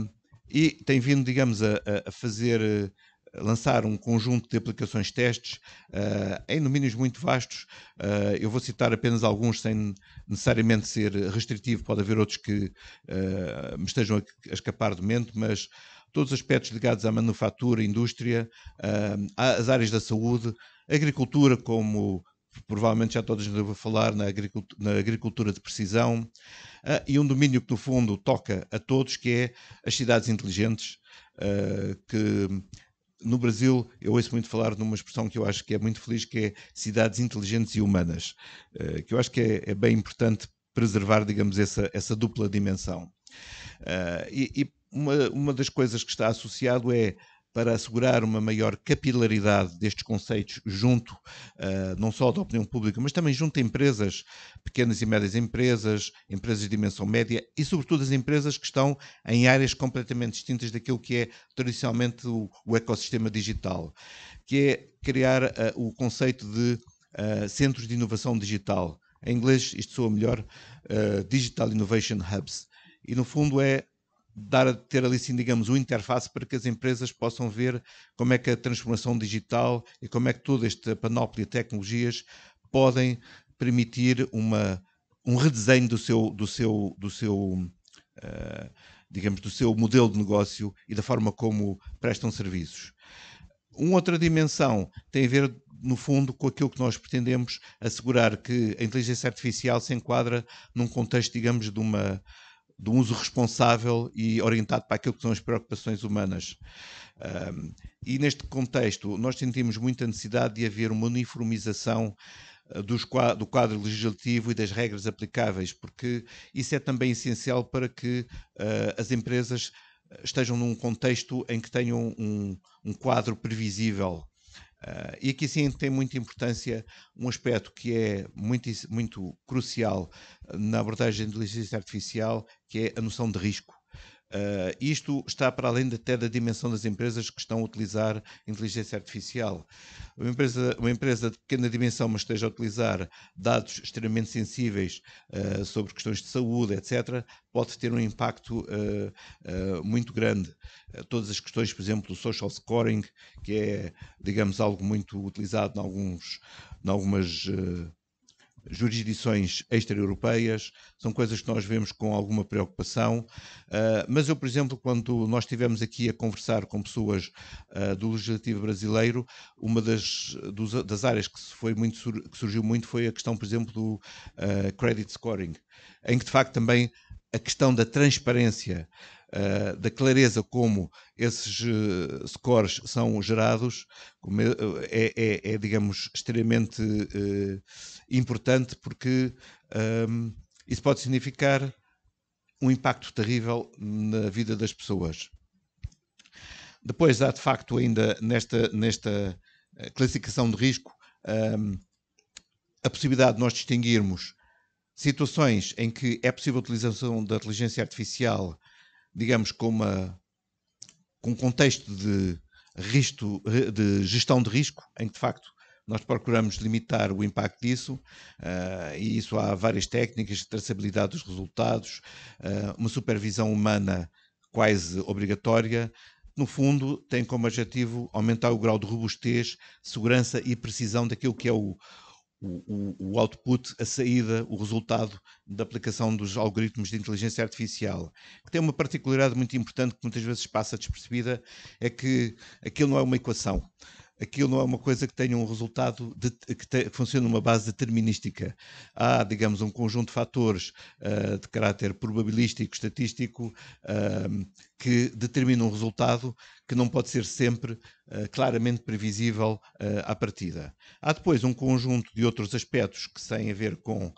e tem vindo, digamos, a, a fazer lançar um conjunto de aplicações testes uh, em domínios muito vastos. Uh, eu vou citar apenas alguns sem necessariamente ser restritivo, pode haver outros que uh, me estejam a escapar do mente, mas todos os aspectos ligados à manufatura, indústria, às áreas da saúde, agricultura, como provavelmente já todos devem falar na agricultura, na agricultura de precisão, uh, e um domínio que, no fundo, toca a todos, que é as cidades inteligentes, uh, que no Brasil, eu ouço muito falar numa expressão que eu acho que é muito feliz, que é cidades inteligentes e humanas, eh, que eu acho que é, é bem importante preservar, digamos, essa, essa dupla dimensão. Eh, e, e uma, uma das coisas que está associado é para assegurar uma maior capilaridade destes conceitos junto uh, não só da opinião pública, mas também junto a empresas, pequenas e médias empresas, empresas de dimensão média e, sobretudo, as empresas que estão em áreas completamente distintas daquilo que é tradicionalmente o, o ecossistema digital, que é criar uh, o conceito de uh, centros de inovação digital. Em inglês, isto soa melhor, Digital Innovation Hubs. E, no fundo, é dar ter ali sim, digamos, uma interface para que as empresas possam ver como é que a transformação digital e como é que toda esta panóplia de tecnologias podem permitir uma, um redesenho do seu, do seu, do seu uh, digamos, do seu modelo de negócio e da forma como prestam serviços. Uma outra dimensão tem a ver, no fundo, com aquilo que nós pretendemos assegurar que a inteligência artificial se enquadra num contexto, digamos, de uma de um uso responsável e orientado para aquilo que são as preocupações humanas. Um, e neste contexto, nós sentimos muita necessidade de haver uma uniformização ah, dos, do quadro legislativo e das regras aplicáveis, porque isso é também essencial para que uh, as empresas ah, estejam num contexto em que tenham um, um quadro previsível Uh, e aqui sim tem muita importância um aspecto que é muito, muito crucial na abordagem de inteligência artificial, que é a noção de risco. Uh, isto está para além até da dimensão das empresas que estão a utilizar inteligência artificial. Uma empresa, uma empresa de pequena dimensão, mas esteja a utilizar dados extremamente sensíveis uh, sobre questões de saúde, etc., pode ter um impacto uh, muito grande. todas as questões, por exemplo, do social scoring, que é, digamos, algo muito utilizado em, alguns, em algumas jurisdições extra-europeias, são coisas que nós vemos com alguma preocupação. Uh, mas eu, por exemplo, quando nós estivemos aqui a conversar com pessoas uh, do Legislativo Brasileiro, uma das, dos, das áreas que, foi muito, que surgiu muito foi a questão, por exemplo, do uh, credit scoring, em que de facto também a questão da transparência eh, da clareza como esses uh, scores são gerados eh, é, é, é digamos, extremamente uh, importante porque um, ehm, isso pode significar um impacto terrível na vida das pessoas. Depois há de facto ainda nesta, nesta classificação de risco um, ehm, a possibilidade de nós distinguirmos situações em que é possível a utilização da inteligência artificial digamos, com, uma, com um contexto de, risco, de gestão de risco, em que de facto nós procuramos limitar o impacto disso, uh, e isso há várias técnicas de traçabilidade dos resultados, uh, uma supervisão humana quase obrigatória, no fundo, tem como objetivo aumentar o grau de robustez, segurança e precisão daquilo que é o, o, o, output, a saída, o resultado da aplicação dos algoritmos de inteligência artificial, que tem uma particularidade muito importante que muitas vezes passa despercebida, é que aquilo não é uma equação. Aquilo não é uma coisa que tenha um resultado de, que, te, que funcione numa base determinística. Há, digamos, um conjunto de fatores uh, de caráter probabilístico, estatístico, uh, que determina um resultado que não pode ser sempre uh, claramente previsível uh, à partida. Há depois um conjunto de outros aspectos que têm a ver com uh,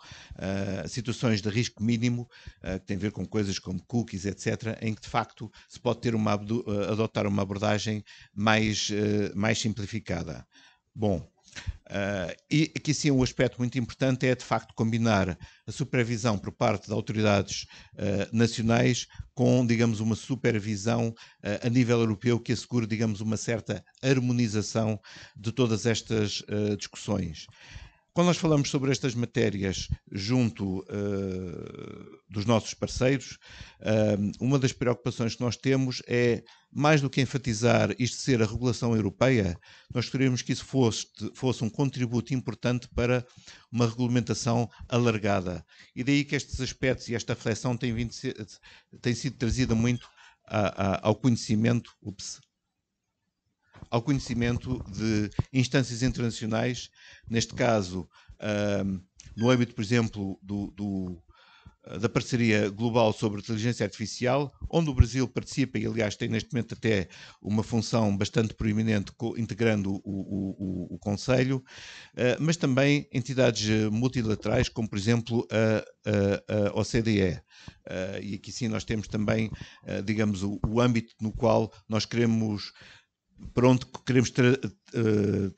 situações de risco mínimo, que têm a ver com coisas como cookies, etc., em que de facto se pode ter uma, adotar uma abordagem mais, mais simplificada. Bom, Uh, e aqui sim um aspecto muito importante é de facto combinar a supervisão por parte de autoridades uh, nacionais com, digamos, uma supervisão eh, a nível europeu que assegure, digamos, uma certa harmonização de todas estas eh, discussões. Quando nós falamos sobre estas matérias junto uh, dos nossos parceiros, uh, uma das preocupações que nós temos é, mais do que enfatizar isto ser a regulação europeia, nós queríamos que isso fosse, fosse um contributo importante para uma regulamentação alargada. E daí que estes aspectos e esta reflexão têm, vindo, têm sido trazida muito a, a, ao conhecimento ups, ao conhecimento de instâncias internacionais, neste caso, ah, no âmbito, por exemplo, do, do, ah, da parceria global sobre inteligência artificial, onde o Brasil participa e, aliás, tem neste momento até uma função bastante proeminente integrando o, o, o, o Conselho, uh, mas também entidades multilaterais, como, por exemplo, a, a, a OCDE. Uh, e aqui sim nós temos também, uh, digamos, o, âmbito no qual nós queremos para onde queremos tra uh,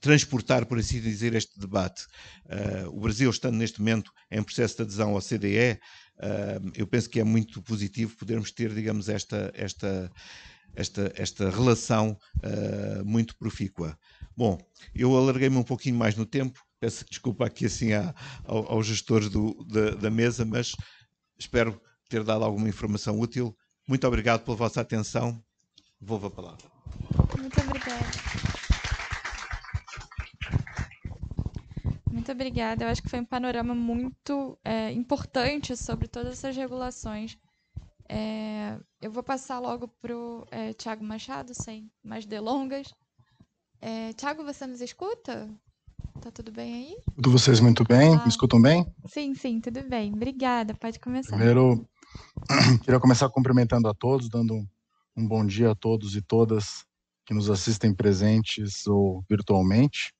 transportar, por assim dizer, este debate. Uh, o Brasil, estando neste momento em processo de adesão ao CDE, uh, eh, eu penso que é muito positivo podermos ter, digamos, esta, esta, esta, esta relação muito profícua. Bom, eu alarguei-me um pouquinho mais no tempo, peço desculpa aqui assim à, ao, aos gestores do, da, da mesa, mas espero ter dado alguma informação útil. Muito obrigado pela vossa atenção. Devolvo a palavra.
Muito obrigada. Muito obrigada. Eu acho que foi um panorama muito é, importante sobre todas essas regulações. É, eu vou passar logo para o é, Tiago Machado, sem mais delongas. É, Tiago, você nos escuta? Tá tudo bem aí?
Tudo vocês muito bem? Ah. Me escutam bem?
Sim, sim, tudo bem. Obrigada. Pode começar. Primeiro,
queria começar cumprimentando a todos, dando um bom dia a todos e todas que nos assistem presentes ou virtualmente.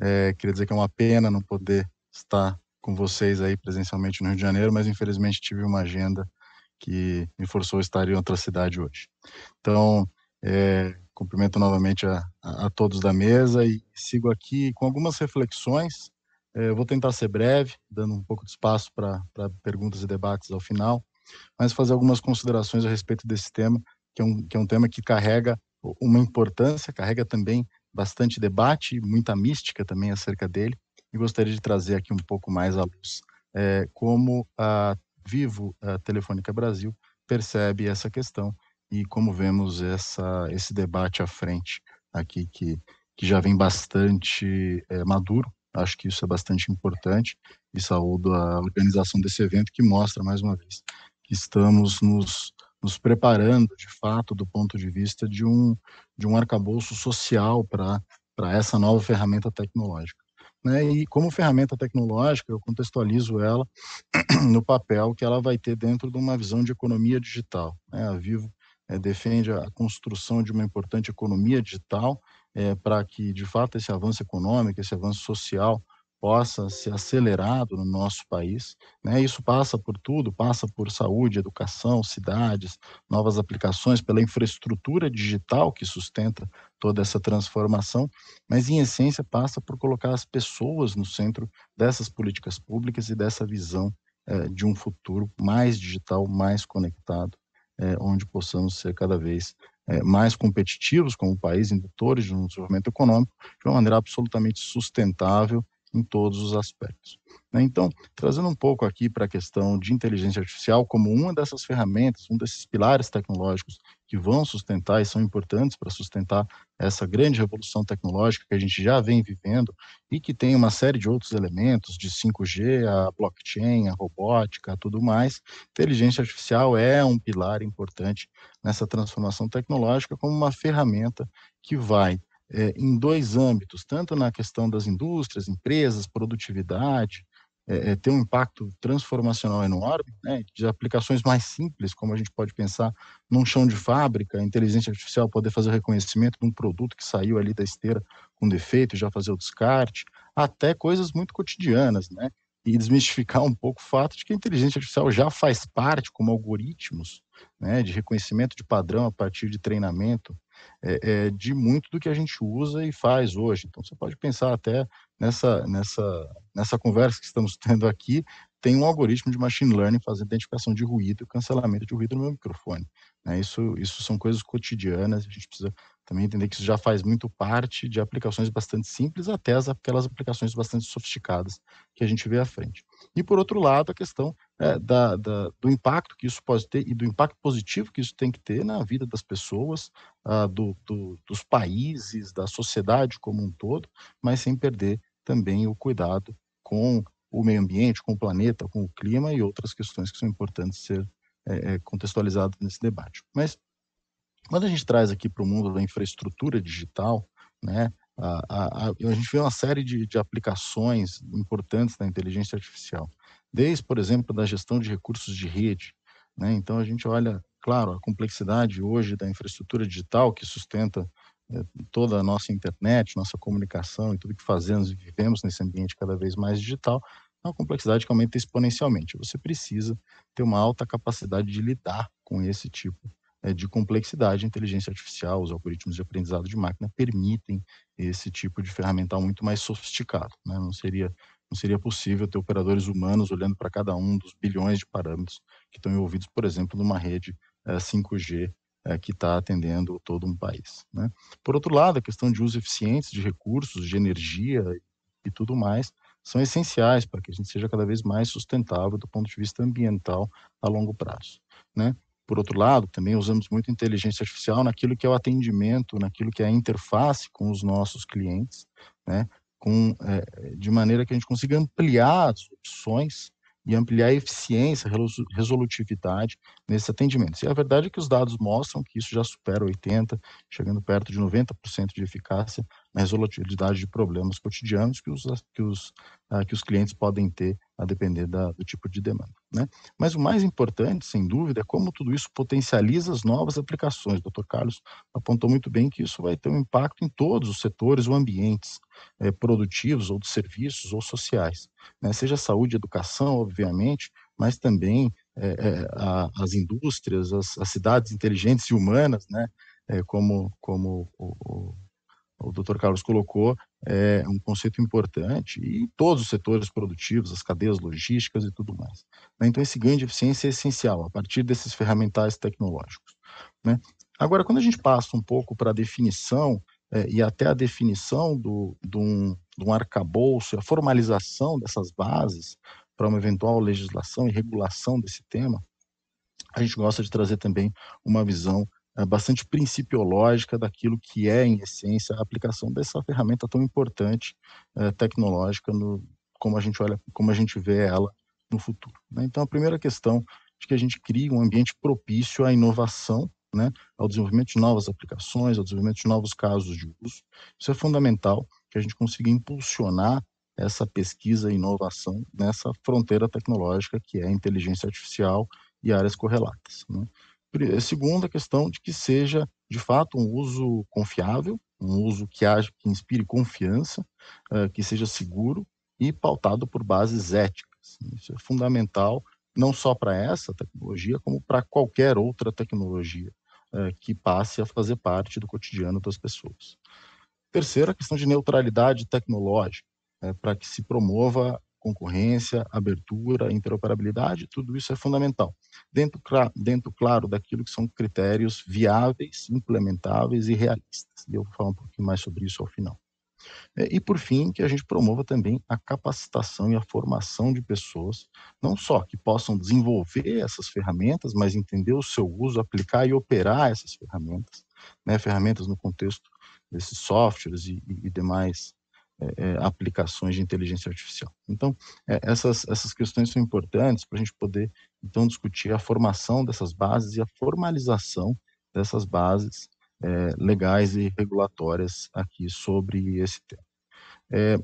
É, queria dizer que é uma pena não poder estar com vocês aí presencialmente no Rio de Janeiro, mas infelizmente tive uma agenda que me forçou a estar em outra cidade hoje. Então, é, cumprimento novamente a, a, todos da mesa e sigo aqui com algumas reflexões. É, vou tentar ser breve, dando um pouco de espaço para perguntas e debates ao final, mas fazer algumas considerações a respeito desse tema, que é um, que é um tema que carrega uma importância, carrega também bastante debate, muita mística também acerca dele, e gostaria de trazer aqui um pouco mais à luz é, como a Vivo a Telefônica Brasil percebe essa questão e como vemos essa, esse debate à frente aqui que, que já vem bastante é, maduro. Acho que isso é bastante importante e saúdo a organização desse evento que mostra mais uma vez que estamos nos nos preparando, de fato, do ponto de vista de um, de um arcabouço social para essa nova ferramenta tecnológica. Né? E como ferramenta tecnológica, eu contextualizo ela no papel que ela vai ter dentro de uma visão de economia digital. Né? A Vivo é, defende a construção de uma importante economia digital é, eh, para que, de fato, esse avanço econômico, esse avanço social possa ser acelerado no nosso país. Né? Isso passa por tudo, passa por saúde, educação, cidades, novas aplicações, pela infraestrutura digital que sustenta toda essa transformação, mas em essência passa por colocar as pessoas no centro dessas políticas públicas e dessa visão eh, de um futuro mais digital, mais conectado, eh, onde possamos ser cada vez eh, mais competitivos como país, indutores de um desenvolvimento econômico, de uma maneira absolutamente sustentável em todos os aspectos. Né? Então, trazendo um pouco aqui para a questão de inteligência artificial como uma dessas ferramentas, um desses pilares tecnológicos que vão sustentar e são importantes para sustentar essa grande revolução tecnológica que a gente já vem vivendo e que tem uma série de outros elementos, de 5G, a blockchain, a robótica, tudo mais. Inteligência artificial é um pilar importante nessa transformação tecnológica como uma ferramenta que vai é, em dois âmbitos, tanto na questão das indústrias, empresas, produtividade, é, ter um impacto transformacional enorme, né, de aplicações mais simples, como a gente pode pensar num chão de fábrica, a inteligência artificial poder fazer o reconhecimento de um produto que saiu ali da esteira com defeito, já fazer o descarte, até coisas muito cotidianas, né, e desmistificar um pouco o fato de que a inteligência artificial já faz parte como algoritmos, né, de reconhecimento de padrão a partir de treinamento é, é, de muito do que a gente usa e faz hoje. Então, você pode pensar até nessa, nessa, nessa conversa que estamos tendo aqui, tem um algoritmo de machine learning fazendo identificação de ruído, e cancelamento de ruído no meu microfone. Né? Isso, isso são coisas cotidianas, a gente precisa também entender que isso já faz muito parte de aplicações bastante simples até as, aquelas aplicações bastante sofisticadas que a gente vê à frente. E, por outro lado, a questão é, da, da, do impacto que isso pode ter e do impacto positivo que isso tem que ter na vida das pessoas, ah, do, do, dos países, da sociedade como um todo, mas sem perder também o cuidado com o meio ambiente, com o planeta, com o clima e outras questões que são importantes ser é, é contextualizadas nesse debate. Mas quando a gente traz aqui para o mundo da infraestrutura digital, né, a, a, a, gente vê uma série de, de aplicações importantes da inteligência artificial, desde, por exemplo, da gestão de recursos de rede. Né? Então, a gente olha, claro, a complexidade hoje da infraestrutura digital que sustenta é, toda a nossa internet, nossa comunicação e tudo que fazemos e vivemos nesse ambiente cada vez mais digital, é uma complexidade que aumenta exponencialmente. Você precisa ter uma alta capacidade de lidar com esse tipo é, de complexidade, inteligência artificial, os algoritmos de aprendizado de máquina permitem esse tipo de ferramental muito mais sofisticado. Né? Não, seria, não seria possível ter operadores humanos olhando para cada um dos bilhões de parâmetros que estão envolvidos, por exemplo, numa rede é, 5G é, que está atendendo todo um país. Né? Por outro lado, a questão de uso eficiente de recursos, de energia e tudo mais, são essenciais para que a gente seja cada vez mais sustentável do ponto de vista ambiental a longo prazo. Né? por outro lado, também usamos muito inteligência artificial naquilo que é o atendimento, naquilo que é a interface com os nossos clientes, né? Com, é, de maneira que a gente consiga ampliar as opções e ampliar a eficiência, resolutividade nesse atendimento E a verdade é que os dados mostram que isso já supera 80%, chegando perto de 90% de eficácia mas volatilidade de problemas cotidianos que os, que os, ah, que os clientes podem ter a depender da, do tipo de demanda. Né? Mas o mais importante, sem dúvida, é como tudo isso potencializa as novas aplicações. O Dr. Carlos apontou muito bem que isso vai ter um impacto em todos os setores ou ambientes eh, produtivos ou de serviços ou sociais, né? seja saúde, educação, obviamente, mas também eh, eh, a, as indústrias, as, as, cidades inteligentes e humanas, né? como, como o o doutor Carlos colocou, é um conceito importante e todos os setores produtivos, as cadeias logísticas e tudo mais. Né? Então, esse ganho de eficiência é essencial a partir desses ferramentais tecnológicos. Né? Agora, quando a gente passa um pouco para a definição é, e até a definição do, do um, de um arcabouço, a formalização dessas bases para uma eventual legislação e regulação desse tema, a gente gosta de trazer também uma visão eh, bastante principiológica daquilo que é, em essência, a aplicação dessa ferramenta tão importante eh, tecnológica no, como a gente olha, como a gente vê ela no futuro. Né? Então, a primeira questão de que a gente crie um ambiente propício à inovação, né? ao desenvolvimento de novas aplicações, ao desenvolvimento de novos casos de uso. Isso é fundamental que a gente consiga impulsionar essa pesquisa e inovação nessa fronteira tecnológica que é a inteligência artificial e áreas correlatas. Né? Eh, segunda questão de que seja, de fato, um uso confiável, um uso que, que inspire confiança, eh, que seja seguro e pautado por bases éticas. Isso é fundamental, não só para essa tecnologia, como para qualquer outra tecnologia eh, que passe a fazer parte do cotidiano das pessoas. Terceira, a questão de neutralidade tecnológica, para que se promova concorrência, abertura, interoperabilidade, tudo isso é fundamental. Dentro, dentro, claro, daquilo que são critérios viáveis, implementáveis e realistas. E eu vou falar um pouquinho mais sobre isso ao final. É, e, por fim, que a gente promova também a capacitação e a formação de pessoas, não só que possam desenvolver essas ferramentas, mas entender o seu uso, aplicar e operar essas ferramentas, né, ferramentas no contexto desses softwares e, e demais é, é, aplicações de inteligência artificial. Então, é, essas, essas questões são importantes para a gente poder, então, discutir a formação dessas bases e a formalização dessas bases é, legais e regulatórias aqui sobre esse tema. É,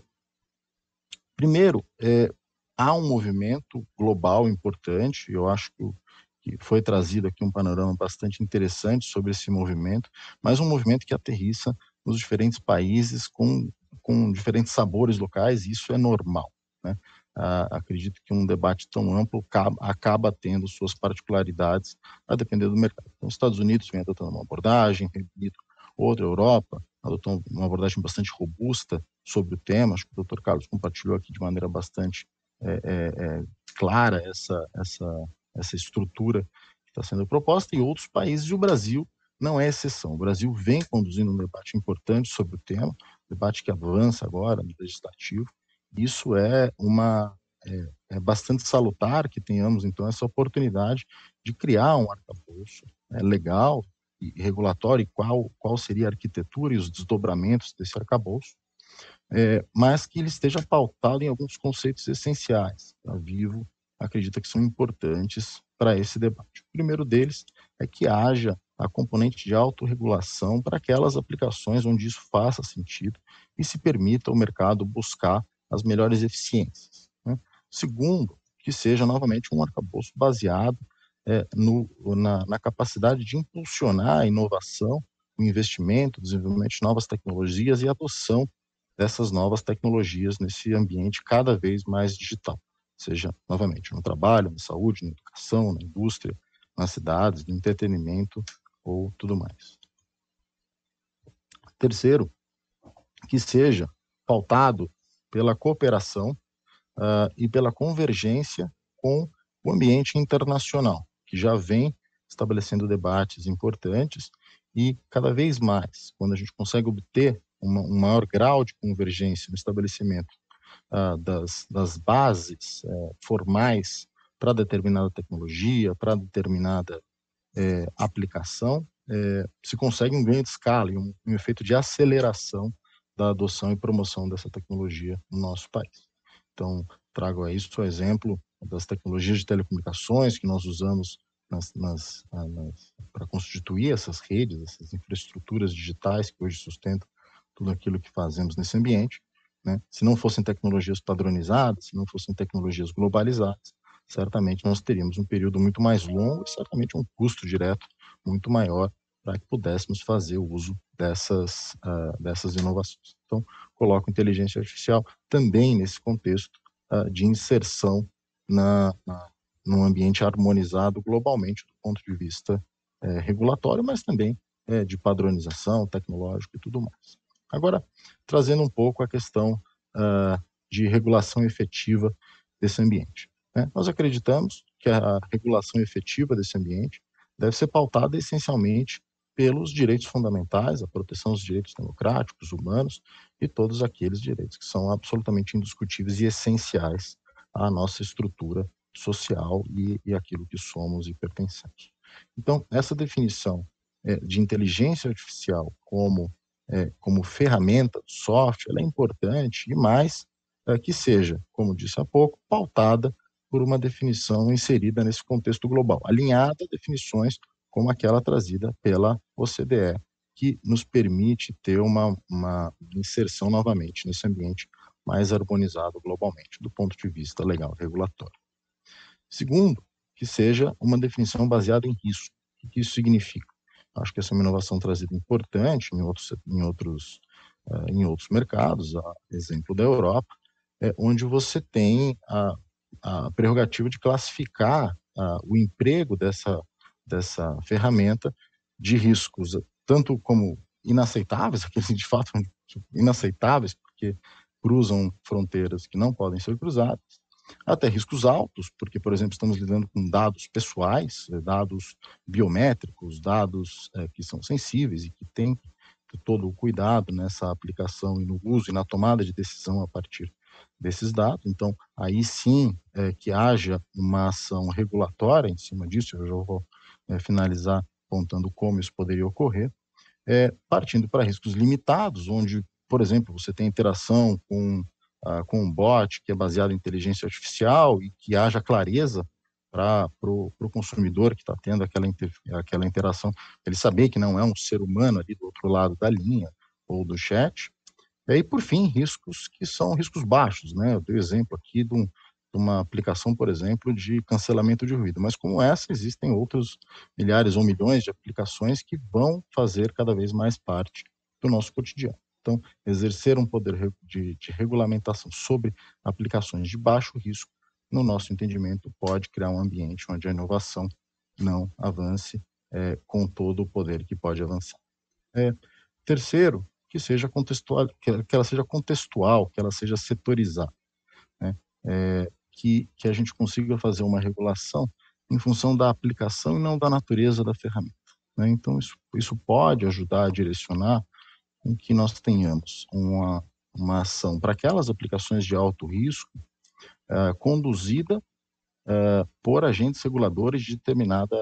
primeiro, é, há um movimento global importante, eu acho que que foi trazido aqui um panorama bastante interessante sobre esse movimento, mas um movimento que aterrissa nos diferentes países com com diferentes sabores locais, e isso é normal. Né? Ah, acredito que um debate tão amplo acaba, tendo suas particularidades a depender do mercado. Então, os Estados Unidos vem adotando uma abordagem, Reino Unido outra, Europa adotou uma abordagem bastante robusta sobre o tema. Acho que o Dr. Carlos compartilhou aqui de maneira bastante é, é, é, clara essa, essa, essa estrutura que está sendo proposta e outros países, e o Brasil não é exceção. O Brasil vem conduzindo um debate importante sobre o tema debate que avança agora no legislativo. Isso é uma é, é bastante salutar que tenhamos então essa oportunidade de criar um arcabouço né, legal e regulatório e qual qual seria a arquitetura e os desdobramentos desse arcabouço, é, mas que ele esteja pautado em alguns conceitos essenciais. A Vivo acredita que são importantes para esse debate. O primeiro deles é que haja a componente de autorregulação para aquelas aplicações onde isso faça sentido e se permita o mercado buscar as melhores eficiências. Né? Segundo, que seja novamente um arcabouço baseado é, no, na, na, capacidade de impulsionar a inovação, o investimento, o desenvolvimento de novas tecnologias e a adoção dessas novas tecnologias nesse ambiente cada vez mais digital, seja novamente no trabalho, na saúde, na educação, na indústria, nas cidades, no entretenimento ou tudo mais. Terceiro, que seja pautado pela cooperação uh, e pela convergência com o ambiente internacional, que já vem estabelecendo debates importantes e cada vez mais, quando a gente consegue obter uma, um maior grau de convergência no estabelecimento uh, das, das, bases uh, formais para determinada tecnologia, para determinada é, aplicação, é, se consegue um ganho de escala e um, um, efeito de aceleração da adoção e promoção dessa tecnologia no nosso país. Então, trago a isso o exemplo das tecnologias de telecomunicações que nós usamos nas, nas, ah, nas, para constituir essas redes, essas infraestruturas digitais que hoje sustentam tudo aquilo que fazemos nesse ambiente. Né? Se não fossem tecnologias padronizadas, se não fossem tecnologias globalizadas, certamente nós teríamos um período muito mais longo e certamente um custo direto muito maior para que pudéssemos fazer o uso dessas, uh, dessas inovações. Então, coloco inteligência artificial também nesse contexto uh, de inserção na, na, num ambiente harmonizado globalmente do ponto de vista uh, regulatório, mas também eh, de padronização tecnológico e tudo mais. Agora, trazendo um pouco a questão ah, de regulação efetiva desse ambiente. Né? Nós acreditamos que a regulação efetiva desse ambiente deve ser pautada essencialmente pelos direitos fundamentais, a proteção dos direitos democráticos, humanos e todos aqueles direitos que são absolutamente indiscutíveis e essenciais à nossa estrutura social e, e aquilo que somos e pertencemos. Então, essa definição é, de inteligência artificial como, é, como ferramenta, software, ela é importante e mais é, que seja, como disse há pouco, pautada por uma definição inserida nesse contexto global, alinhada a definições como aquela trazida pela OCDE, que nos permite ter uma, uma inserção novamente nesse ambiente mais harmonizado globalmente, do ponto de vista legal regulatório. Segundo, que seja uma definição baseada em risco. O que isso significa? Acho que essa é uma inovação trazida importante em outros, em outros, eh, em outros mercados, exemplo da Europa, é, onde você tem a a prerrogativa de classificar a, o emprego dessa, dessa ferramenta de riscos, tanto como inaceitáveis, aqueles de fato inaceitáveis, porque cruzam fronteiras que não podem ser cruzadas, até riscos altos, porque, por exemplo, estamos lidando com dados pessoais, eh, dados biométricos, dados é, que são sensíveis e que têm todo o cuidado nessa aplicação e no uso e na tomada de decisão a partir desses dados. Então, aí sim é, que haja uma ação regulatória em cima disso, eu já vou é, finalizar contando como isso poderia ocorrer, é, partindo para riscos limitados, onde, por exemplo, você tem interação com, ah, com um bot que é baseado em inteligência artificial e que haja clareza para o consumidor que está tendo aquela, inter, aquela interação, ele saber que não é um ser humano ali do outro lado da linha ou do chat, e aí, por fim, riscos que são riscos baixos, né? Eu dei exemplo aqui de, um, de uma aplicação, por exemplo, de cancelamento de ruído, mas como essa, existem outros milhares ou milhões de aplicações que vão fazer cada vez mais parte do nosso cotidiano. Então, exercer um poder de, de regulamentação sobre aplicações de baixo risco, no nosso entendimento, pode criar um ambiente onde a inovação não avance é, com todo o poder que pode avançar. É, terceiro, que seja contextual, que ela seja contextual, que ela seja setorizada, né? é, que, que a gente consiga fazer uma regulação em função da aplicação e não da natureza da ferramenta. Né? Então, isso, isso pode ajudar a direcionar em que nós tenhamos uma, uma ação para aquelas aplicações de alto risco uh, conduzida uh, por agentes reguladores de determinada,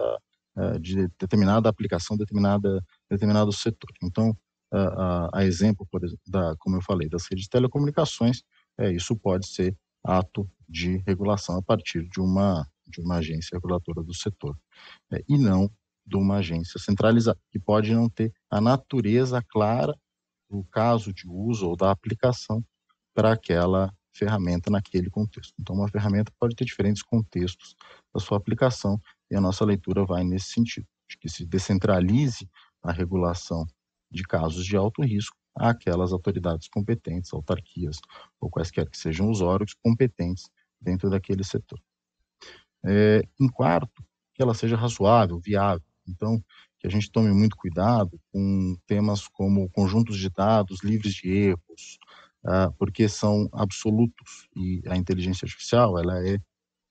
uh, de determinada aplicação, determinada, determinado setor. Então, a, a exemplo, por, da, como eu falei, das redes de telecomunicações, é, isso pode ser ato de regulação a partir de uma, de uma agência reguladora do setor, é, e não de uma agência centralizada, que pode não ter a natureza clara do caso de uso ou da aplicação para aquela ferramenta naquele contexto. Então, uma ferramenta pode ter diferentes contextos da sua aplicação, e a nossa leitura vai nesse sentido, de que se descentralize a regulação de casos de alto risco àquelas autoridades competentes, autarquias ou quaisquer que sejam os órgãos competentes dentro daquele setor. É, em quarto, que ela seja razoável, viável. Então, que a gente tome muito cuidado com temas como conjuntos de dados livres de erros, ah, porque são absolutos e a inteligência artificial ela é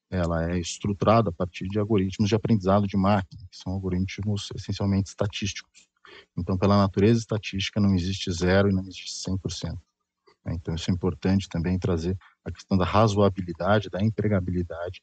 ela é estruturada a partir de algoritmos de aprendizado de máquina, que são algoritmos essencialmente estatísticos. Então, pela natureza estatística, não existe zero e não existe 100%. Né? Então, isso é importante também trazer a questão da razoabilidade, da empregabilidade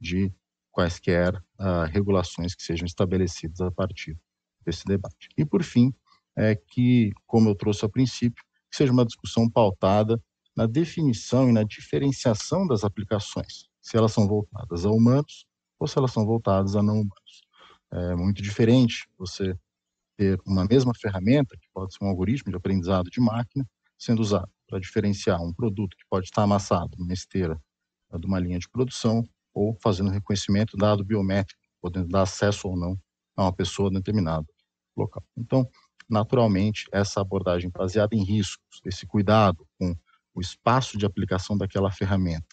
de quaisquer uh, regulações que sejam estabelecidas a partir desse debate. E, por fim, é que, como eu trouxe a princípio, seja uma discussão pautada na definição e na diferenciação das aplicações, se elas são voltadas a humanos ou se elas são voltadas a não humanos. É muito diferente você ter uma mesma ferramenta, que pode ser um algoritmo de aprendizado de máquina, sendo usado para diferenciar um produto que pode estar amassado numa esteira eh, de uma linha de produção ou fazendo reconhecimento dado biométrico, podendo dar acesso ou não a uma pessoa em determinado local. Então, naturalmente, essa abordagem baseada em riscos, esse cuidado com o espaço de aplicação daquela ferramenta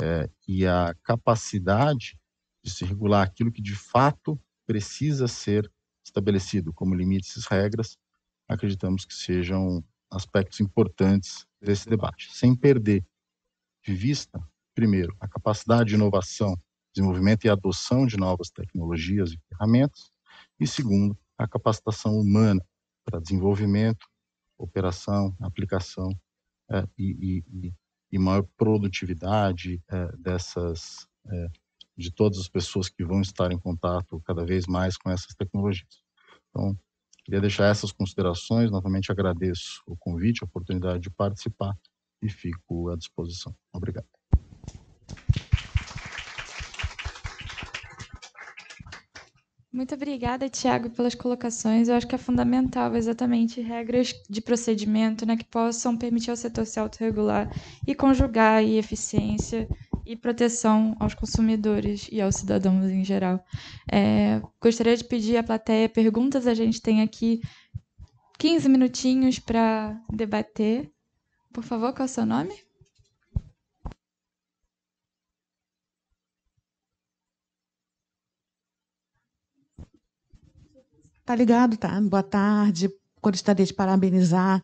é, e a capacidade de se regular aquilo que de fato precisa ser estabelecido como limites e regras, acreditamos que sejam aspectos importantes desse debate, sem perder de vista, primeiro, a capacidade de inovação, desenvolvimento e adoção de novas tecnologias e ferramentas, e segundo, a capacitação humana para desenvolvimento, operação, aplicação eh, e, e, e, maior produtividade eh, dessas eh, de todas as pessoas que vão estar em contato cada vez mais com essas tecnologias. Então, queria deixar essas considerações. Novamente agradeço o convite, a oportunidade de participar e fico à disposição. Obrigado.
Muito obrigada, Tiago, pelas colocações. Eu acho que é fundamental exatamente regras de procedimento né, que possam permitir ao setor se autorregular e conjugar eficiência e proteção aos consumidores e aos cidadãos em geral. É, gostaria de pedir à plateia perguntas. A gente tem aqui 15 minutinhos para debater. Por favor, qual é o seu nome?
Tá ligado, tá? Boa tarde. Gostaria de parabenizar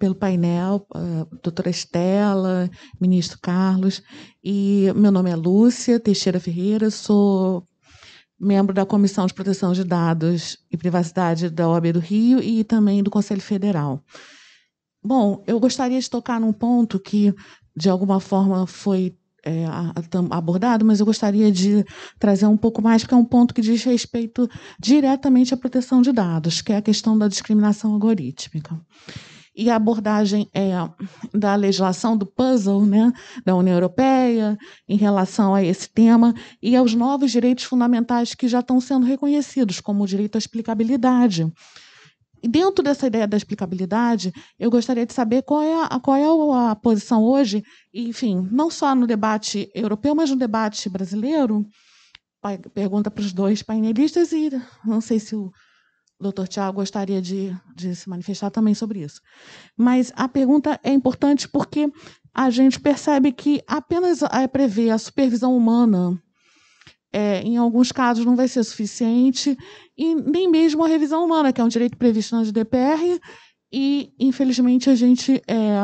pelo painel, a ah, doutora Estela, ministro Carlos, e meu nome é Lúcia Teixeira Ferreira, sou membro da Comissão de Proteção de Dados e Privacidade da OAB do Rio e também do Conselho Federal. Bom, eu gostaria de tocar num ponto que, de alguma forma, foi é, abordado, mas eu gostaria de trazer um pouco mais, porque é um ponto que diz respeito diretamente à proteção de dados, que é a questão da discriminação algorítmica e a abordagem é, da legislação do puzzle né, da União Europeia em relação a esse tema e aos novos direitos fundamentais que já estão sendo reconhecidos, como o direito à explicabilidade. E dentro dessa ideia da explicabilidade, eu gostaria de saber qual é a, qual é a posição hoje, enfim, não só no debate europeu, mas no debate brasileiro. Pergunta para os dois painelistas e não sei se o doutor Tiago gostaria de, de se manifestar também sobre isso. Mas a pergunta é importante porque a gente percebe que apenas a prever a supervisão humana, é, em alguns casos, não vai ser suficiente, e nem mesmo a revisão humana, que é um direito previsto na GDPR, e, infelizmente, a gente, é,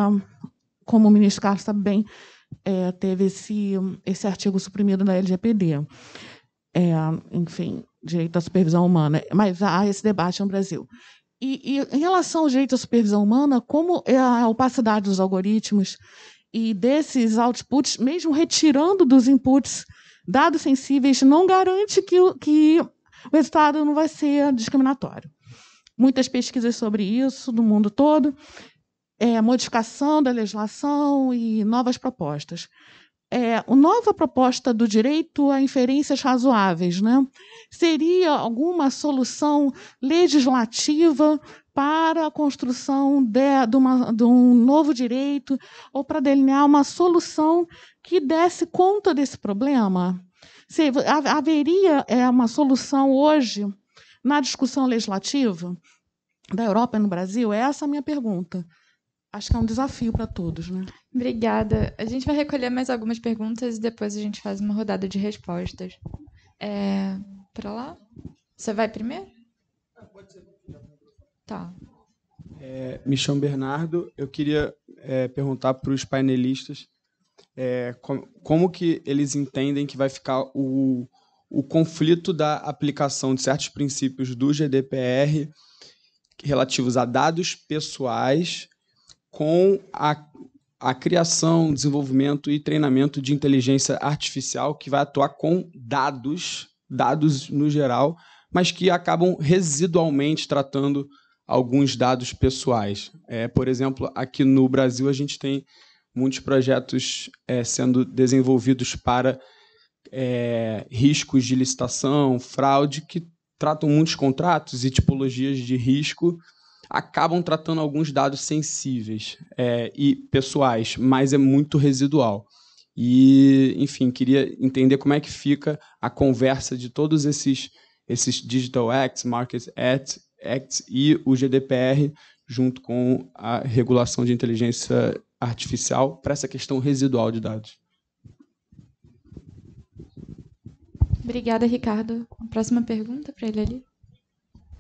como o ministro Carlos sabe bem, é, teve esse, esse artigo suprimido da LGPD. É, enfim, direito à supervisão humana, mas há esse debate no Brasil. E, e em relação ao direito à supervisão humana, como é a opacidade dos algoritmos e desses outputs, mesmo retirando dos inputs dados sensíveis, não garante que, que o resultado não vai ser discriminatório. Muitas pesquisas sobre isso no mundo todo, é, modificação da legislação e novas propostas é, nova proposta do direito a inferências razoáveis né, seria alguma solução legislativa para a construção de, de, uma, de um novo direito ou para delinear uma solução que desse conta desse problema? Se, haveria é, uma solução hoje na discussão legislativa da Europa e no Brasil? É essa é a minha pergunta acho que é um desafio para todos, né?
Obrigada. A gente vai recolher mais algumas perguntas e depois a gente faz uma rodada de respostas. É, para lá? Você vai primeiro? Pode ser. Tá.
É, me chamo Bernardo. Eu queria é, perguntar para os painelistas é, como, como que eles entendem que vai ficar o, o conflito da aplicação de certos princípios do GDPR relativos a dados pessoais com a, a criação, desenvolvimento e treinamento de inteligência artificial que vai atuar com dados, dados no geral, mas que acabam residualmente tratando alguns dados pessoais. É, por exemplo, aqui no Brasil a gente tem muitos projetos é, sendo desenvolvidos para é, riscos de licitação, fraude, que tratam muitos contratos e tipologias de risco acabam tratando alguns dados sensíveis é, e pessoais, mas é muito residual. E, enfim, queria entender como é que fica a conversa de todos esses, esses Digital Acts, Market Acts, Acts e o GDPR junto com a regulação de inteligência artificial para essa questão residual de dados.
Obrigada, Ricardo. A próxima pergunta para ele ali.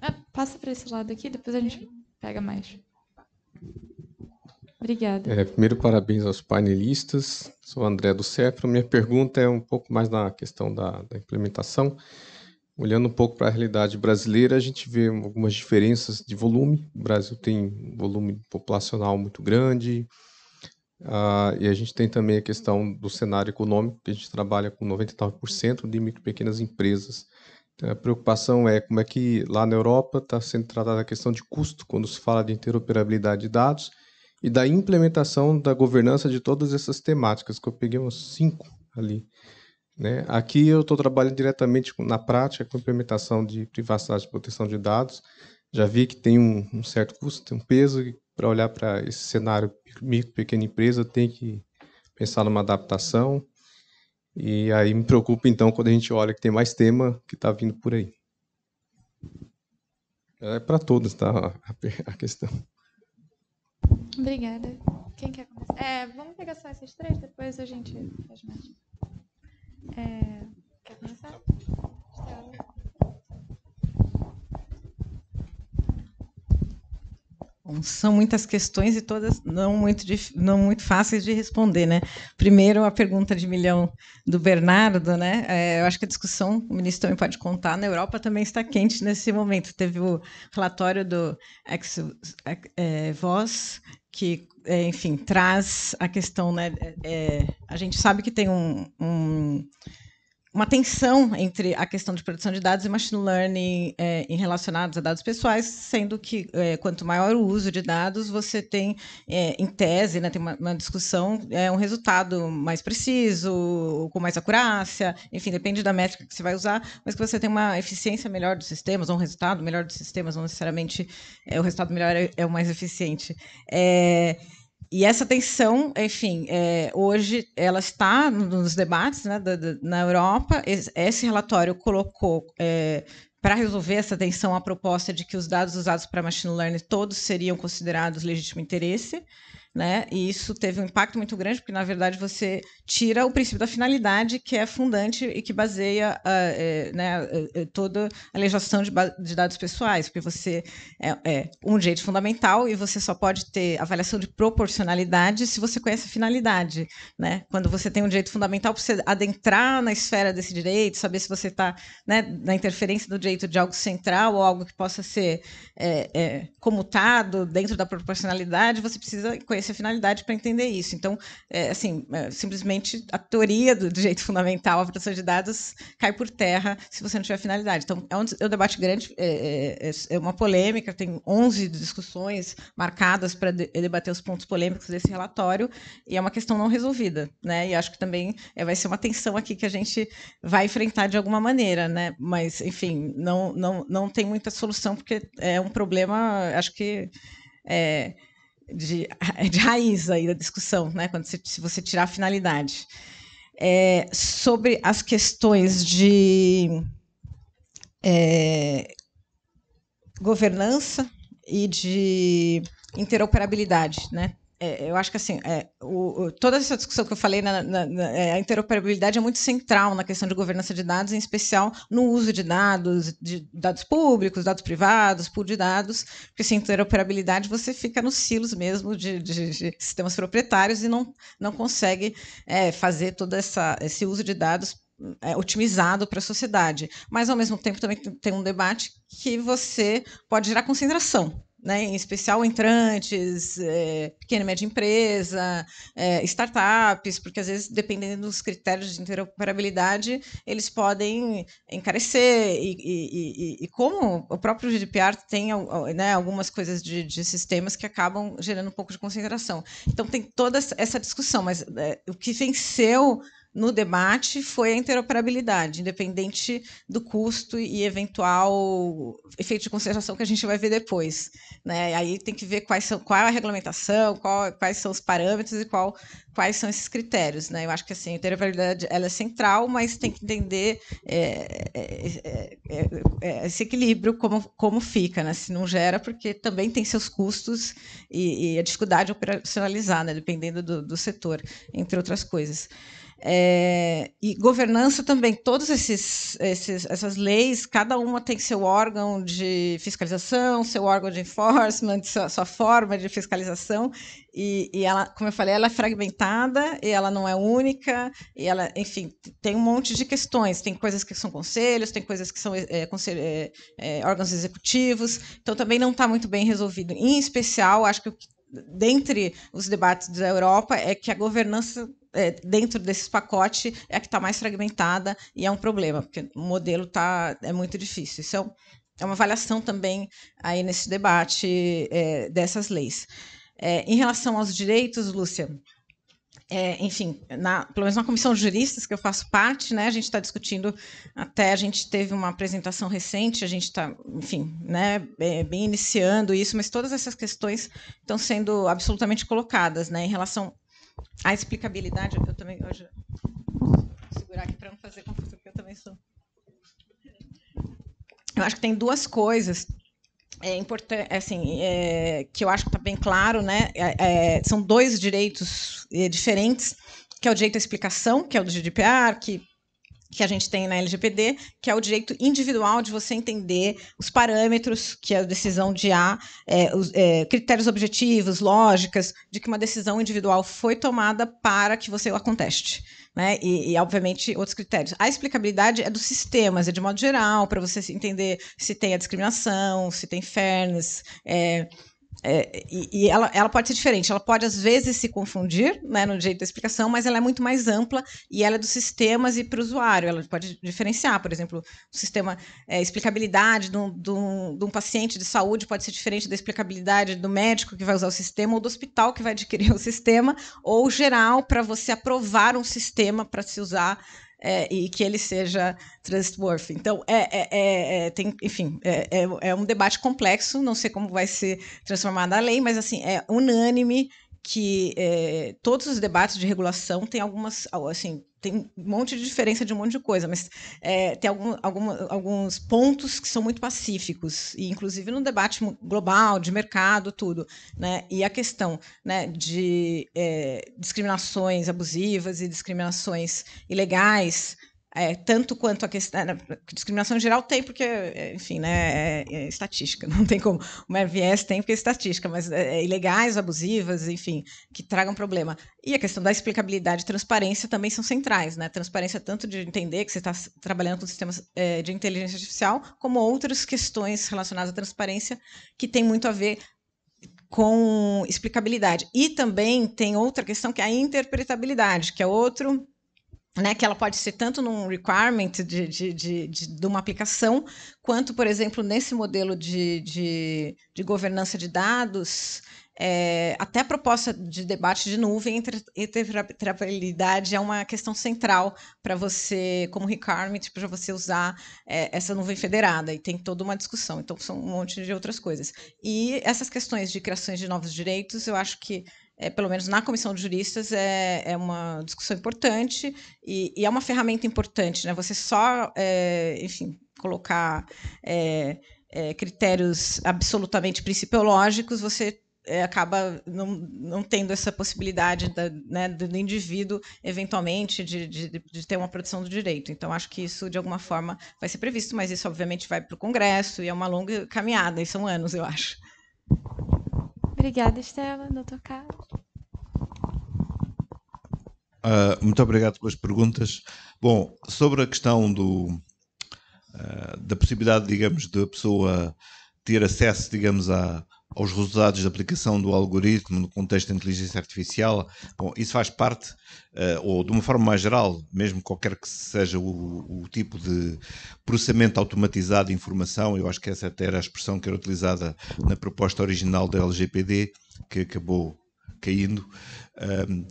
Ah, passa para esse lado aqui, depois a gente pega mais. Obrigada.
É, primeiro, parabéns aos painelistas. Sou André do CEFRA. Minha pergunta é um pouco mais na questão da, da implementação. Olhando um pouco para a realidade brasileira, a gente vê algumas diferenças de volume. O Brasil tem um volume populacional muito grande, Uh, e a gente tem também a questão do cenário econômico, que a gente trabalha com 99% de micro e pequenas empresas. A preocupação é como é que lá na Europa está sendo tratada a questão de custo quando se fala de interoperabilidade de dados e da implementação da governança de todas essas temáticas, que eu peguei uns cinco ali. Né? Aqui eu estou trabalhando diretamente na prática com implementação de privacidade e proteção de dados. Já vi que tem um, um certo custo, tem um peso, para olhar para esse cenário micro, pequena empresa, tem que pensar numa adaptação e aí me preocupa então quando a gente olha que tem mais tema que está vindo por aí. É para todos, tá? A questão.
Obrigada. Quem quer começar? É, vamos pegar só esses três, depois a gente faz mais. É, quer começar?
São muitas questões e todas não muito, não muito fáceis de responder, né? Primeiro, a pergunta de milhão do Bernardo, né? É, eu acho que a discussão, o ministro também pode contar, na Europa também está quente nesse momento. Teve o relatório do Ex, é, Voz, que, é, enfim, traz a questão, né? É, é, a gente sabe que tem um, um uma tensão entre a questão de produção de dados e machine learning é, em relacionados a dados pessoais, sendo que é, quanto maior o uso de dados, você tem, é, em tese, né, tem uma, uma discussão, é um resultado mais preciso, com mais acurácia, enfim, depende da métrica que você vai usar, mas que você tem uma eficiência melhor dos sistemas, ou um resultado melhor dos sistemas, não necessariamente é, o resultado melhor é, é o mais eficiente. É, e essa tensão, enfim, é, hoje ela está nos debates né, da, da, na Europa. Esse relatório colocou é, para resolver essa tensão a proposta de que os dados usados para machine learning todos seriam considerados legítimo interesse. Né? E isso teve um impacto muito grande, porque na verdade você tira o princípio da finalidade que é fundante e que baseia uh, né, é, é, toda a legislação de, de, dados pessoais, porque você é, é, um direito fundamental e você só pode ter avaliação de proporcionalidade se você conhece a finalidade, né? Quando você tem um direito fundamental para você adentrar na esfera desse direito, saber se você está né, na interferência do direito de algo central ou algo que possa ser é, comutado dentro da proporcionalidade, você precisa conhecer essa finalidade para entender isso. Então, é, assim, é, simplesmente a teoria do direito fundamental à proteção de dados cai por terra se você não tiver finalidade. Então, é um, é um debate grande, é, é, é, é uma polêmica, tem 11 discussões marcadas para de, debater os pontos polêmicos desse relatório, e é uma questão não resolvida. Né? E acho que também vai ser uma tensão aqui que a gente vai enfrentar de alguma maneira, né? mas, enfim, não, não, não tem muita solução, porque é um problema, acho que. É, de, de raiz aí da discussão, né? Quando você, se você tirar a finalidade. É, sobre as questões de é, governança e de interoperabilidade, né? É, eu acho que assim, é, o, o, toda essa discussão que eu falei, na, na, na, é, a interoperabilidade é muito central na questão de governança de dados, em especial no uso de dados, de dados públicos, dados privados, pool de dados, porque sem assim, interoperabilidade você fica nos silos mesmo de, de, de sistemas proprietários e não, não consegue é, fazer todo essa, esse uso de dados é, otimizado para a sociedade. Mas, ao mesmo tempo, também tem um debate que você pode gerar concentração né, em especial entrantes, é, pequena e média empresa, é, startups, porque às vezes, dependendo dos critérios de interoperabilidade, eles podem encarecer. E, e, e, e como o próprio GDPR tem né, algumas coisas de, de, sistemas que acabam gerando um pouco de concentração. Então, tem toda essa discussão, mas é, o que venceu no debate foi a interoperabilidade, independente do custo e eventual efeito de concentração que a gente vai ver depois. Né? Aí tem que ver quais são, qual é a regulamentação, qual, quais são os parâmetros e qual, quais são esses critérios. Né? Eu acho que assim, a interoperabilidade ela é central, mas tem que entender é, é, é, é, é esse equilíbrio, como, como fica, né? se não gera, porque também tem seus custos e, e a dificuldade de operacionalizar, né? dependendo do, do setor, entre outras coisas. É, e governança também, todas esses, esses, essas leis, cada uma tem seu órgão de fiscalização, seu órgão de enforcement, sua, sua forma de fiscalização, e, e, ela, como eu falei, ela é fragmentada, e ela não é única, e ela, enfim, tem um monte de questões. Tem coisas que são conselhos, tem coisas que são é, é conselho, é, é, órgãos executivos, então também não está muito bem resolvido. Em especial, acho que dentre os debates da Europa é que a governança é, dentro desses pacotes é a que está mais fragmentada e é um problema, porque o modelo tá, é muito difícil. Isso é, um, é uma avaliação também aí nesse debate é, dessas leis. É, em relação aos direitos, Lúcia, é, enfim, na, pelo menos na comissão de juristas que eu faço parte, né, a gente está discutindo até a gente teve uma apresentação recente, a gente está, enfim, né, bem, é, bem, iniciando isso, mas todas essas questões estão sendo absolutamente colocadas, né, em relação a explicabilidade, eu também. hoje vou segurar aqui para não fazer confusão, porque eu também sou. Eu acho que tem duas coisas é importante, é assim, é, que eu acho que está bem claro, né? É, é, são dois direitos é, diferentes, que é o direito à explicação, que é o do GDPR, que que a gente tem na LGPD, que é o direito individual de você entender os parâmetros que é a decisão de A, é, os, é, critérios objetivos, lógicas, de que uma decisão individual foi tomada para que você a conteste. Né? E, e, obviamente, outros critérios. A explicabilidade é dos sistemas, é de modo geral, para você entender se tem a discriminação, se tem fairness, é, é, e, ela, ela, pode ser diferente, ela pode às vezes se confundir né, no jeito da explicação, mas ela é muito mais ampla e ela é dos sistemas e para o usuário. Ela pode diferenciar, por exemplo, o sistema é, explicabilidade de um, de um paciente de saúde pode ser diferente da explicabilidade do médico que vai usar o sistema ou do hospital que vai adquirir o sistema, ou geral para você aprovar um sistema para se usar é, e que ele seja trustworthy. Então, é, é, é, é tem, enfim, é, é, é, um debate complexo, não sei como vai ser transformada a lei, mas assim, é unânime que todos os debates de regulação têm algumas, assim, tem um monte de diferença de um monte de coisa, mas é, tem algum, alguns pontos que são muito pacíficos, e inclusive no debate global, de mercado, tudo. Né? E a questão né, de é, discriminações abusivas e discriminações ilegais é, tanto quanto a questão. Né, discriminação geral tem, porque, é, enfim, né, é, é estatística, não tem como. Uma viés tem, porque é estatística, mas é, é ilegais, abusivas, enfim, que tragam problema. E a questão da explicabilidade e transparência também são centrais, né? Transparência tanto de entender que você está trabalhando com sistemas de inteligência artificial, como outras questões relacionadas à transparência, que tem muito a ver com explicabilidade. E também tem outra questão que é a interpretabilidade, que é outro né, que ela pode ser tanto num requirement de, de, de, de, de uma aplicação, quanto, por exemplo, nesse modelo de, de, de governança de dados, é, até a proposta de debate de nuvem e interoperabilidade é uma questão central para você, como requirement, para você usar é, essa nuvem federada. E tem toda uma discussão. Então, são um monte de outras coisas. E essas questões de criações de novos direitos, eu acho que é, pelo menos na comissão de juristas, é, é uma discussão importante e, e é uma ferramenta importante, né? Você só, é, enfim, colocar é, é, critérios absolutamente principiológicos, você é, acaba não, não tendo essa possibilidade da, né, do indivíduo, eventualmente, de, de, de, ter uma produção do direito. Então, acho que isso, de alguma forma, vai ser previsto, mas isso, obviamente, vai para o Congresso e é uma longa caminhada, e são anos, eu acho. Obrigada, Estela, doutor Carlos. Uh,
ah, muito obrigado pelas perguntas. Bom, sobre a questão do, uh, da possibilidade, digamos, da pessoa ter acesso, digamos, a aos resultados da aplicação do algoritmo no contexto da inteligência artificial. Bom, isso faz parte, uh, ou de uma forma mais geral, mesmo qualquer que seja o, o, tipo de processamento automatizado de informação, eu acho que essa até era a expressão que era utilizada na proposta original da LGPD, que acabou caindo. Um,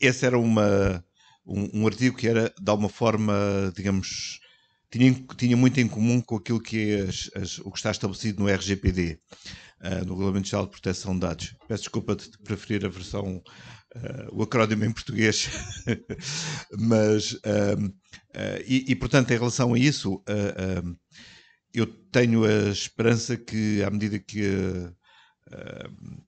esse era uma, um, um, artigo que era, de alguma forma, digamos, tinha, tinha muito em comum com aquilo que é as, as, o que está estabelecido no RGPD. Eh, no Regulamento Geral de Proteção de Dados. Peço desculpa de preferir a versão, uh, o acrónimo em português, mas, uh, e, e, portanto, em relação a isso, ehm, eu tenho a esperança que, à medida que ehm,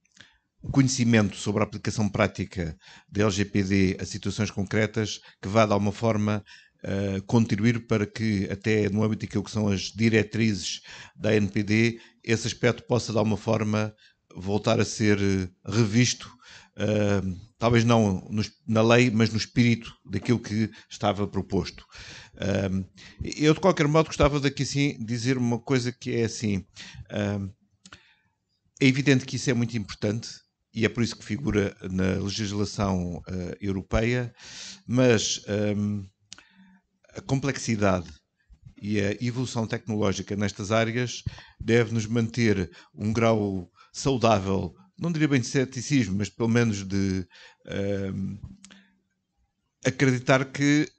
o conhecimento sobre a aplicação prática da LGPD a situações concretas, que vá, de alguma forma, uh, contribuir para que, até no âmbito daquilo que são as diretrizes da NPD, esse aspecto possa, de alguma forma, voltar a ser eh, revisto, uh, talvez não no, na lei, mas no espírito daquilo que estava proposto. Uh, eu, de qualquer modo, gostava daqui sim dizer uma coisa que é assim. Uh, é evidente que isso é muito importante e é por isso que figura na legislação europeia, mas. Um, a complexidade e a evolução tecnológica nestas áreas deve-nos manter um grau saudável, não diria bem de ceticismo, mas pelo menos de uh, acreditar que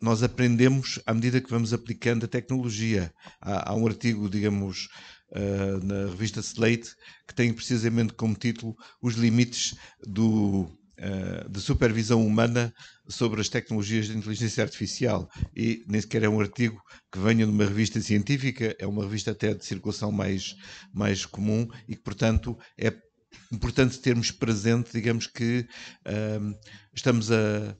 nós aprendemos à medida que vamos aplicando a tecnologia. Há, há um artigo, digamos, uh, na revista Slate que tem precisamente como título Os Limites do eh, de supervisão humana sobre as tecnologias de inteligência artificial e nem sequer é um artigo que venha de uma revista científica, é uma revista até de circulação mais, mais comum e que, portanto, é importante termos presente, digamos que um, eh, estamos a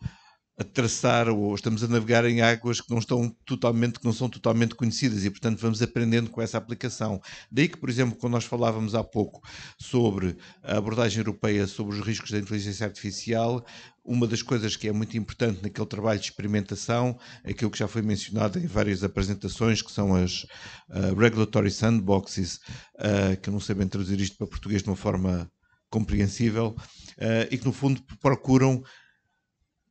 a traçar ou estamos a navegar em águas que não estão totalmente que não são totalmente conhecidas e portanto vamos aprendendo com essa aplicação daí que por exemplo quando nós falávamos há pouco sobre a abordagem europeia sobre os riscos da inteligência artificial uma das coisas que é muito importante naquele trabalho de experimentação, aquilo que já foi mencionado em várias apresentações, que são as uh, regulatory sandboxes, uh, que eu não sei bem traduzir isto para português de uma forma compreensível, uh, e que no fundo procuram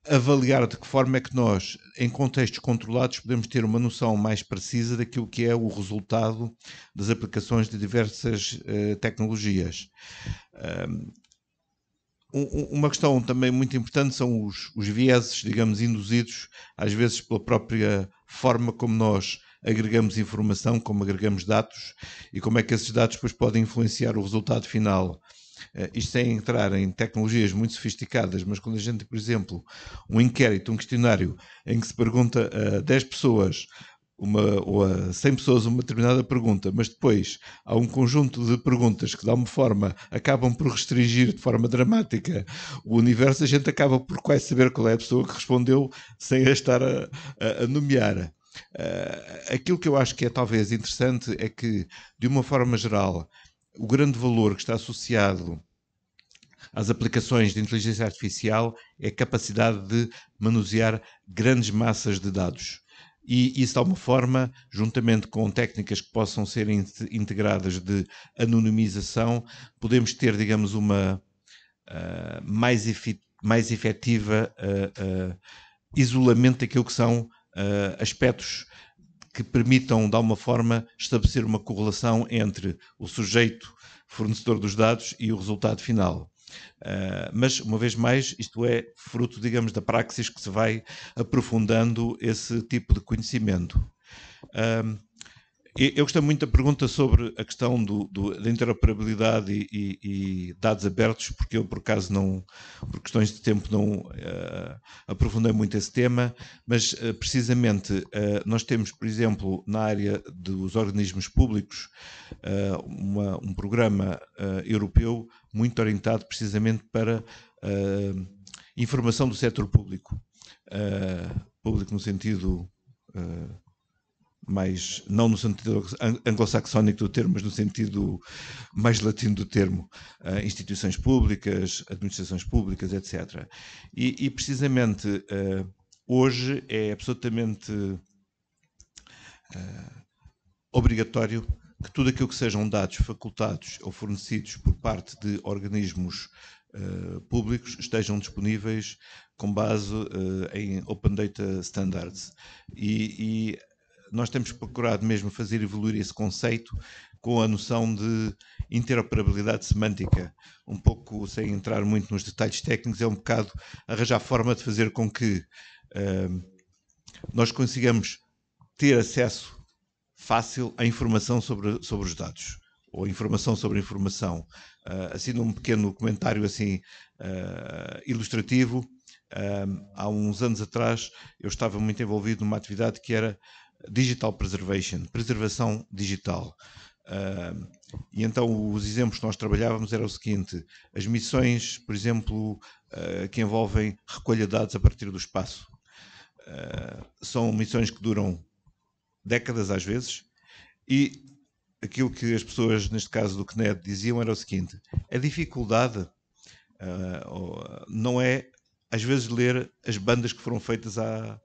avaliar de que forma é que nós, em contextos controlados, podemos ter uma noção mais precisa daquilo que é o resultado das aplicações de diversas uh, tecnologias. Um, uma questão também muito importante são os, os vieses, digamos, induzidos, às vezes pela própria forma como nós agregamos informação, como agregamos dados e como é que esses dados depois podem influenciar o resultado final. Eh, isto sem é entrar em tecnologias muito sofisticadas, mas quando a gente, por exemplo, um inquérito, um questionário em que se pergunta a 10 pessoas uma, ou a 100 pessoas uma determinada pergunta, mas depois há um conjunto de perguntas que, de alguma forma, acabam por restringir de forma dramática o universo, a gente acaba por quase saber qual é a pessoa que respondeu sem a estar a, a nomear. Uh, aquilo que eu acho que é talvez interessante é que, de uma forma geral, o grande valor que está associado às aplicações de inteligência artificial é a capacidade de manusear grandes massas de dados. E isso, de alguma forma, juntamente com técnicas que possam ser integradas de anonimização, podemos ter, digamos, uma uh, mais, mais efetiva uh, uh, isolamento daquilo que são aspectos que permitam, de alguma forma, estabelecer uma correlação entre o sujeito fornecedor dos dados e o resultado final. Uh, mas, uma vez mais, isto é fruto, digamos, da praxis que se vai aprofundando esse tipo de conhecimento. Uh, eu gostei muito da pergunta sobre a questão do, do, da interoperabilidade e, e, e, dados abertos, porque eu, por acaso, não, por questões de tempo, não uh, aprofundei muito esse tema, mas uh, precisamente uh, nós temos, por exemplo, na área dos organismos públicos, uma, um programa europeu muito orientado precisamente para informação do setor público. público no sentido mais não no sentido anglo-saxónico do termo, mas no sentido mais latino do termo, eh, instituições públicas, administrações públicas, etc. E, e precisamente eh, hoje é absolutamente eh, obrigatório que tudo aquilo que sejam dados facultados ou fornecidos por parte de organismos Uh, públicos estejam disponíveis com base uh, em Open Data Standards. E, e nós temos procurado mesmo fazer evoluir esse conceito com a noção de interoperabilidade semântica. Um pouco, sem entrar muito nos detalhes técnicos, é um bocado arranjar forma de fazer com que uh, nós consigamos ter acesso fácil à informação sobre, sobre os dados ou informação sobre informação. Uh, assim, num pequeno comentário assim uh, ilustrativo, hum, há uns anos atrás eu estava muito envolvido numa atividade que era digital preservation, preservação digital. Uh, e então os exemplos que nós trabalhávamos era o seguinte: as missões, por exemplo, uh, que envolvem recolha de dados a partir do espaço, uh, são missões que duram décadas às vezes, e aquilo que as pessoas, neste caso do CNED, diziam era o seguinte: a dificuldade ah, não é às vezes ler as bandas que foram feitas há,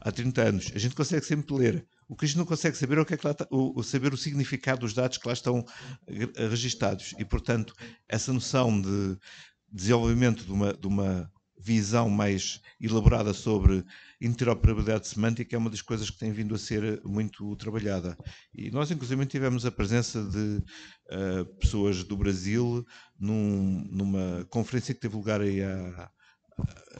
há 30 anos. A gente consegue sempre ler. O que a gente não consegue saber é o que, é que está, o, saber o significado dos dados que lá estão eh, registados. E, portanto, essa noção de desenvolvimento de uma, de uma visão mais elaborada sobre interoperabilidade semântica é uma das coisas que tem vindo a ser muito trabalhada. E nós, inclusive, tivemos a presença de uh, pessoas do Brasil num, numa conferência que teve lugar aí há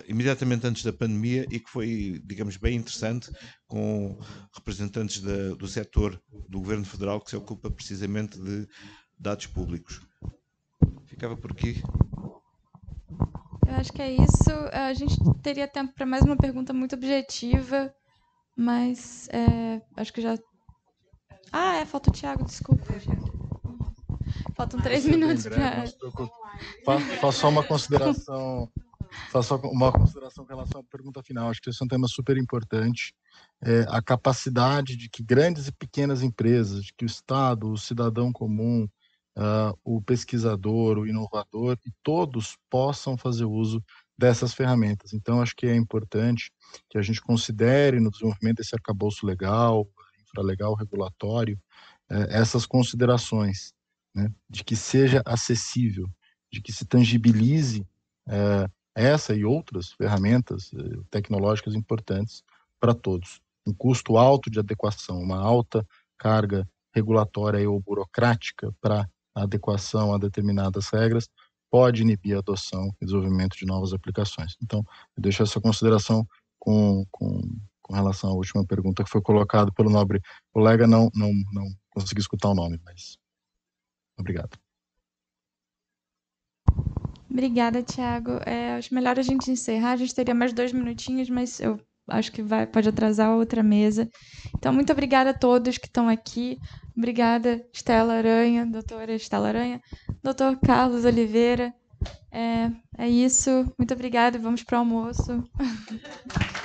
imediatamente antes da pandemia e que foi, digamos, bem interessante com representantes da, do setor do governo federal que se ocupa precisamente de dados públicos. Ficava por aqui.
Eu acho que é isso. A gente teria tempo para mais uma pergunta muito objetiva, mas é, acho que já. Ah, é, falta o Tiago, desculpa. Faltam três é minutos para.
faço só uma consideração só uma consideração com relação à pergunta final. Acho que esse é um tema super importante. É, a capacidade de que grandes e pequenas empresas, de que o Estado, o cidadão comum, uh, o pesquisador, o inovador e todos possam fazer uso dessas ferramentas. Então, acho que é importante que a gente considere no desenvolvimento desse arcabouço legal, infralegal, regulatório, uh, essas considerações, né, de que seja acessível, de que se tangibilize uh, essa e outras ferramentas eh, tecnológicas importantes para todos. Um custo alto de adequação, uma alta carga regulatória ou burocrática para adequação a determinadas regras pode inibir a adoção e desenvolvimento de novas aplicações. Então, eu deixo essa consideração com, com, com relação à última pergunta que foi colocada pelo nobre colega, não, não, não consegui escutar o nome, mas obrigado.
Obrigada, Tiago. É, acho melhor a gente encerrar. A gente teria mais dois minutinhos, mas eu acho que vai, pode atrasar a outra mesa. Então, muito obrigada a todos que estão aqui. Obrigada, Estela Aranha, doutora Estela Aranha, doutor Carlos Oliveira. É, é isso. Muito obrigada. Vamos para o almoço.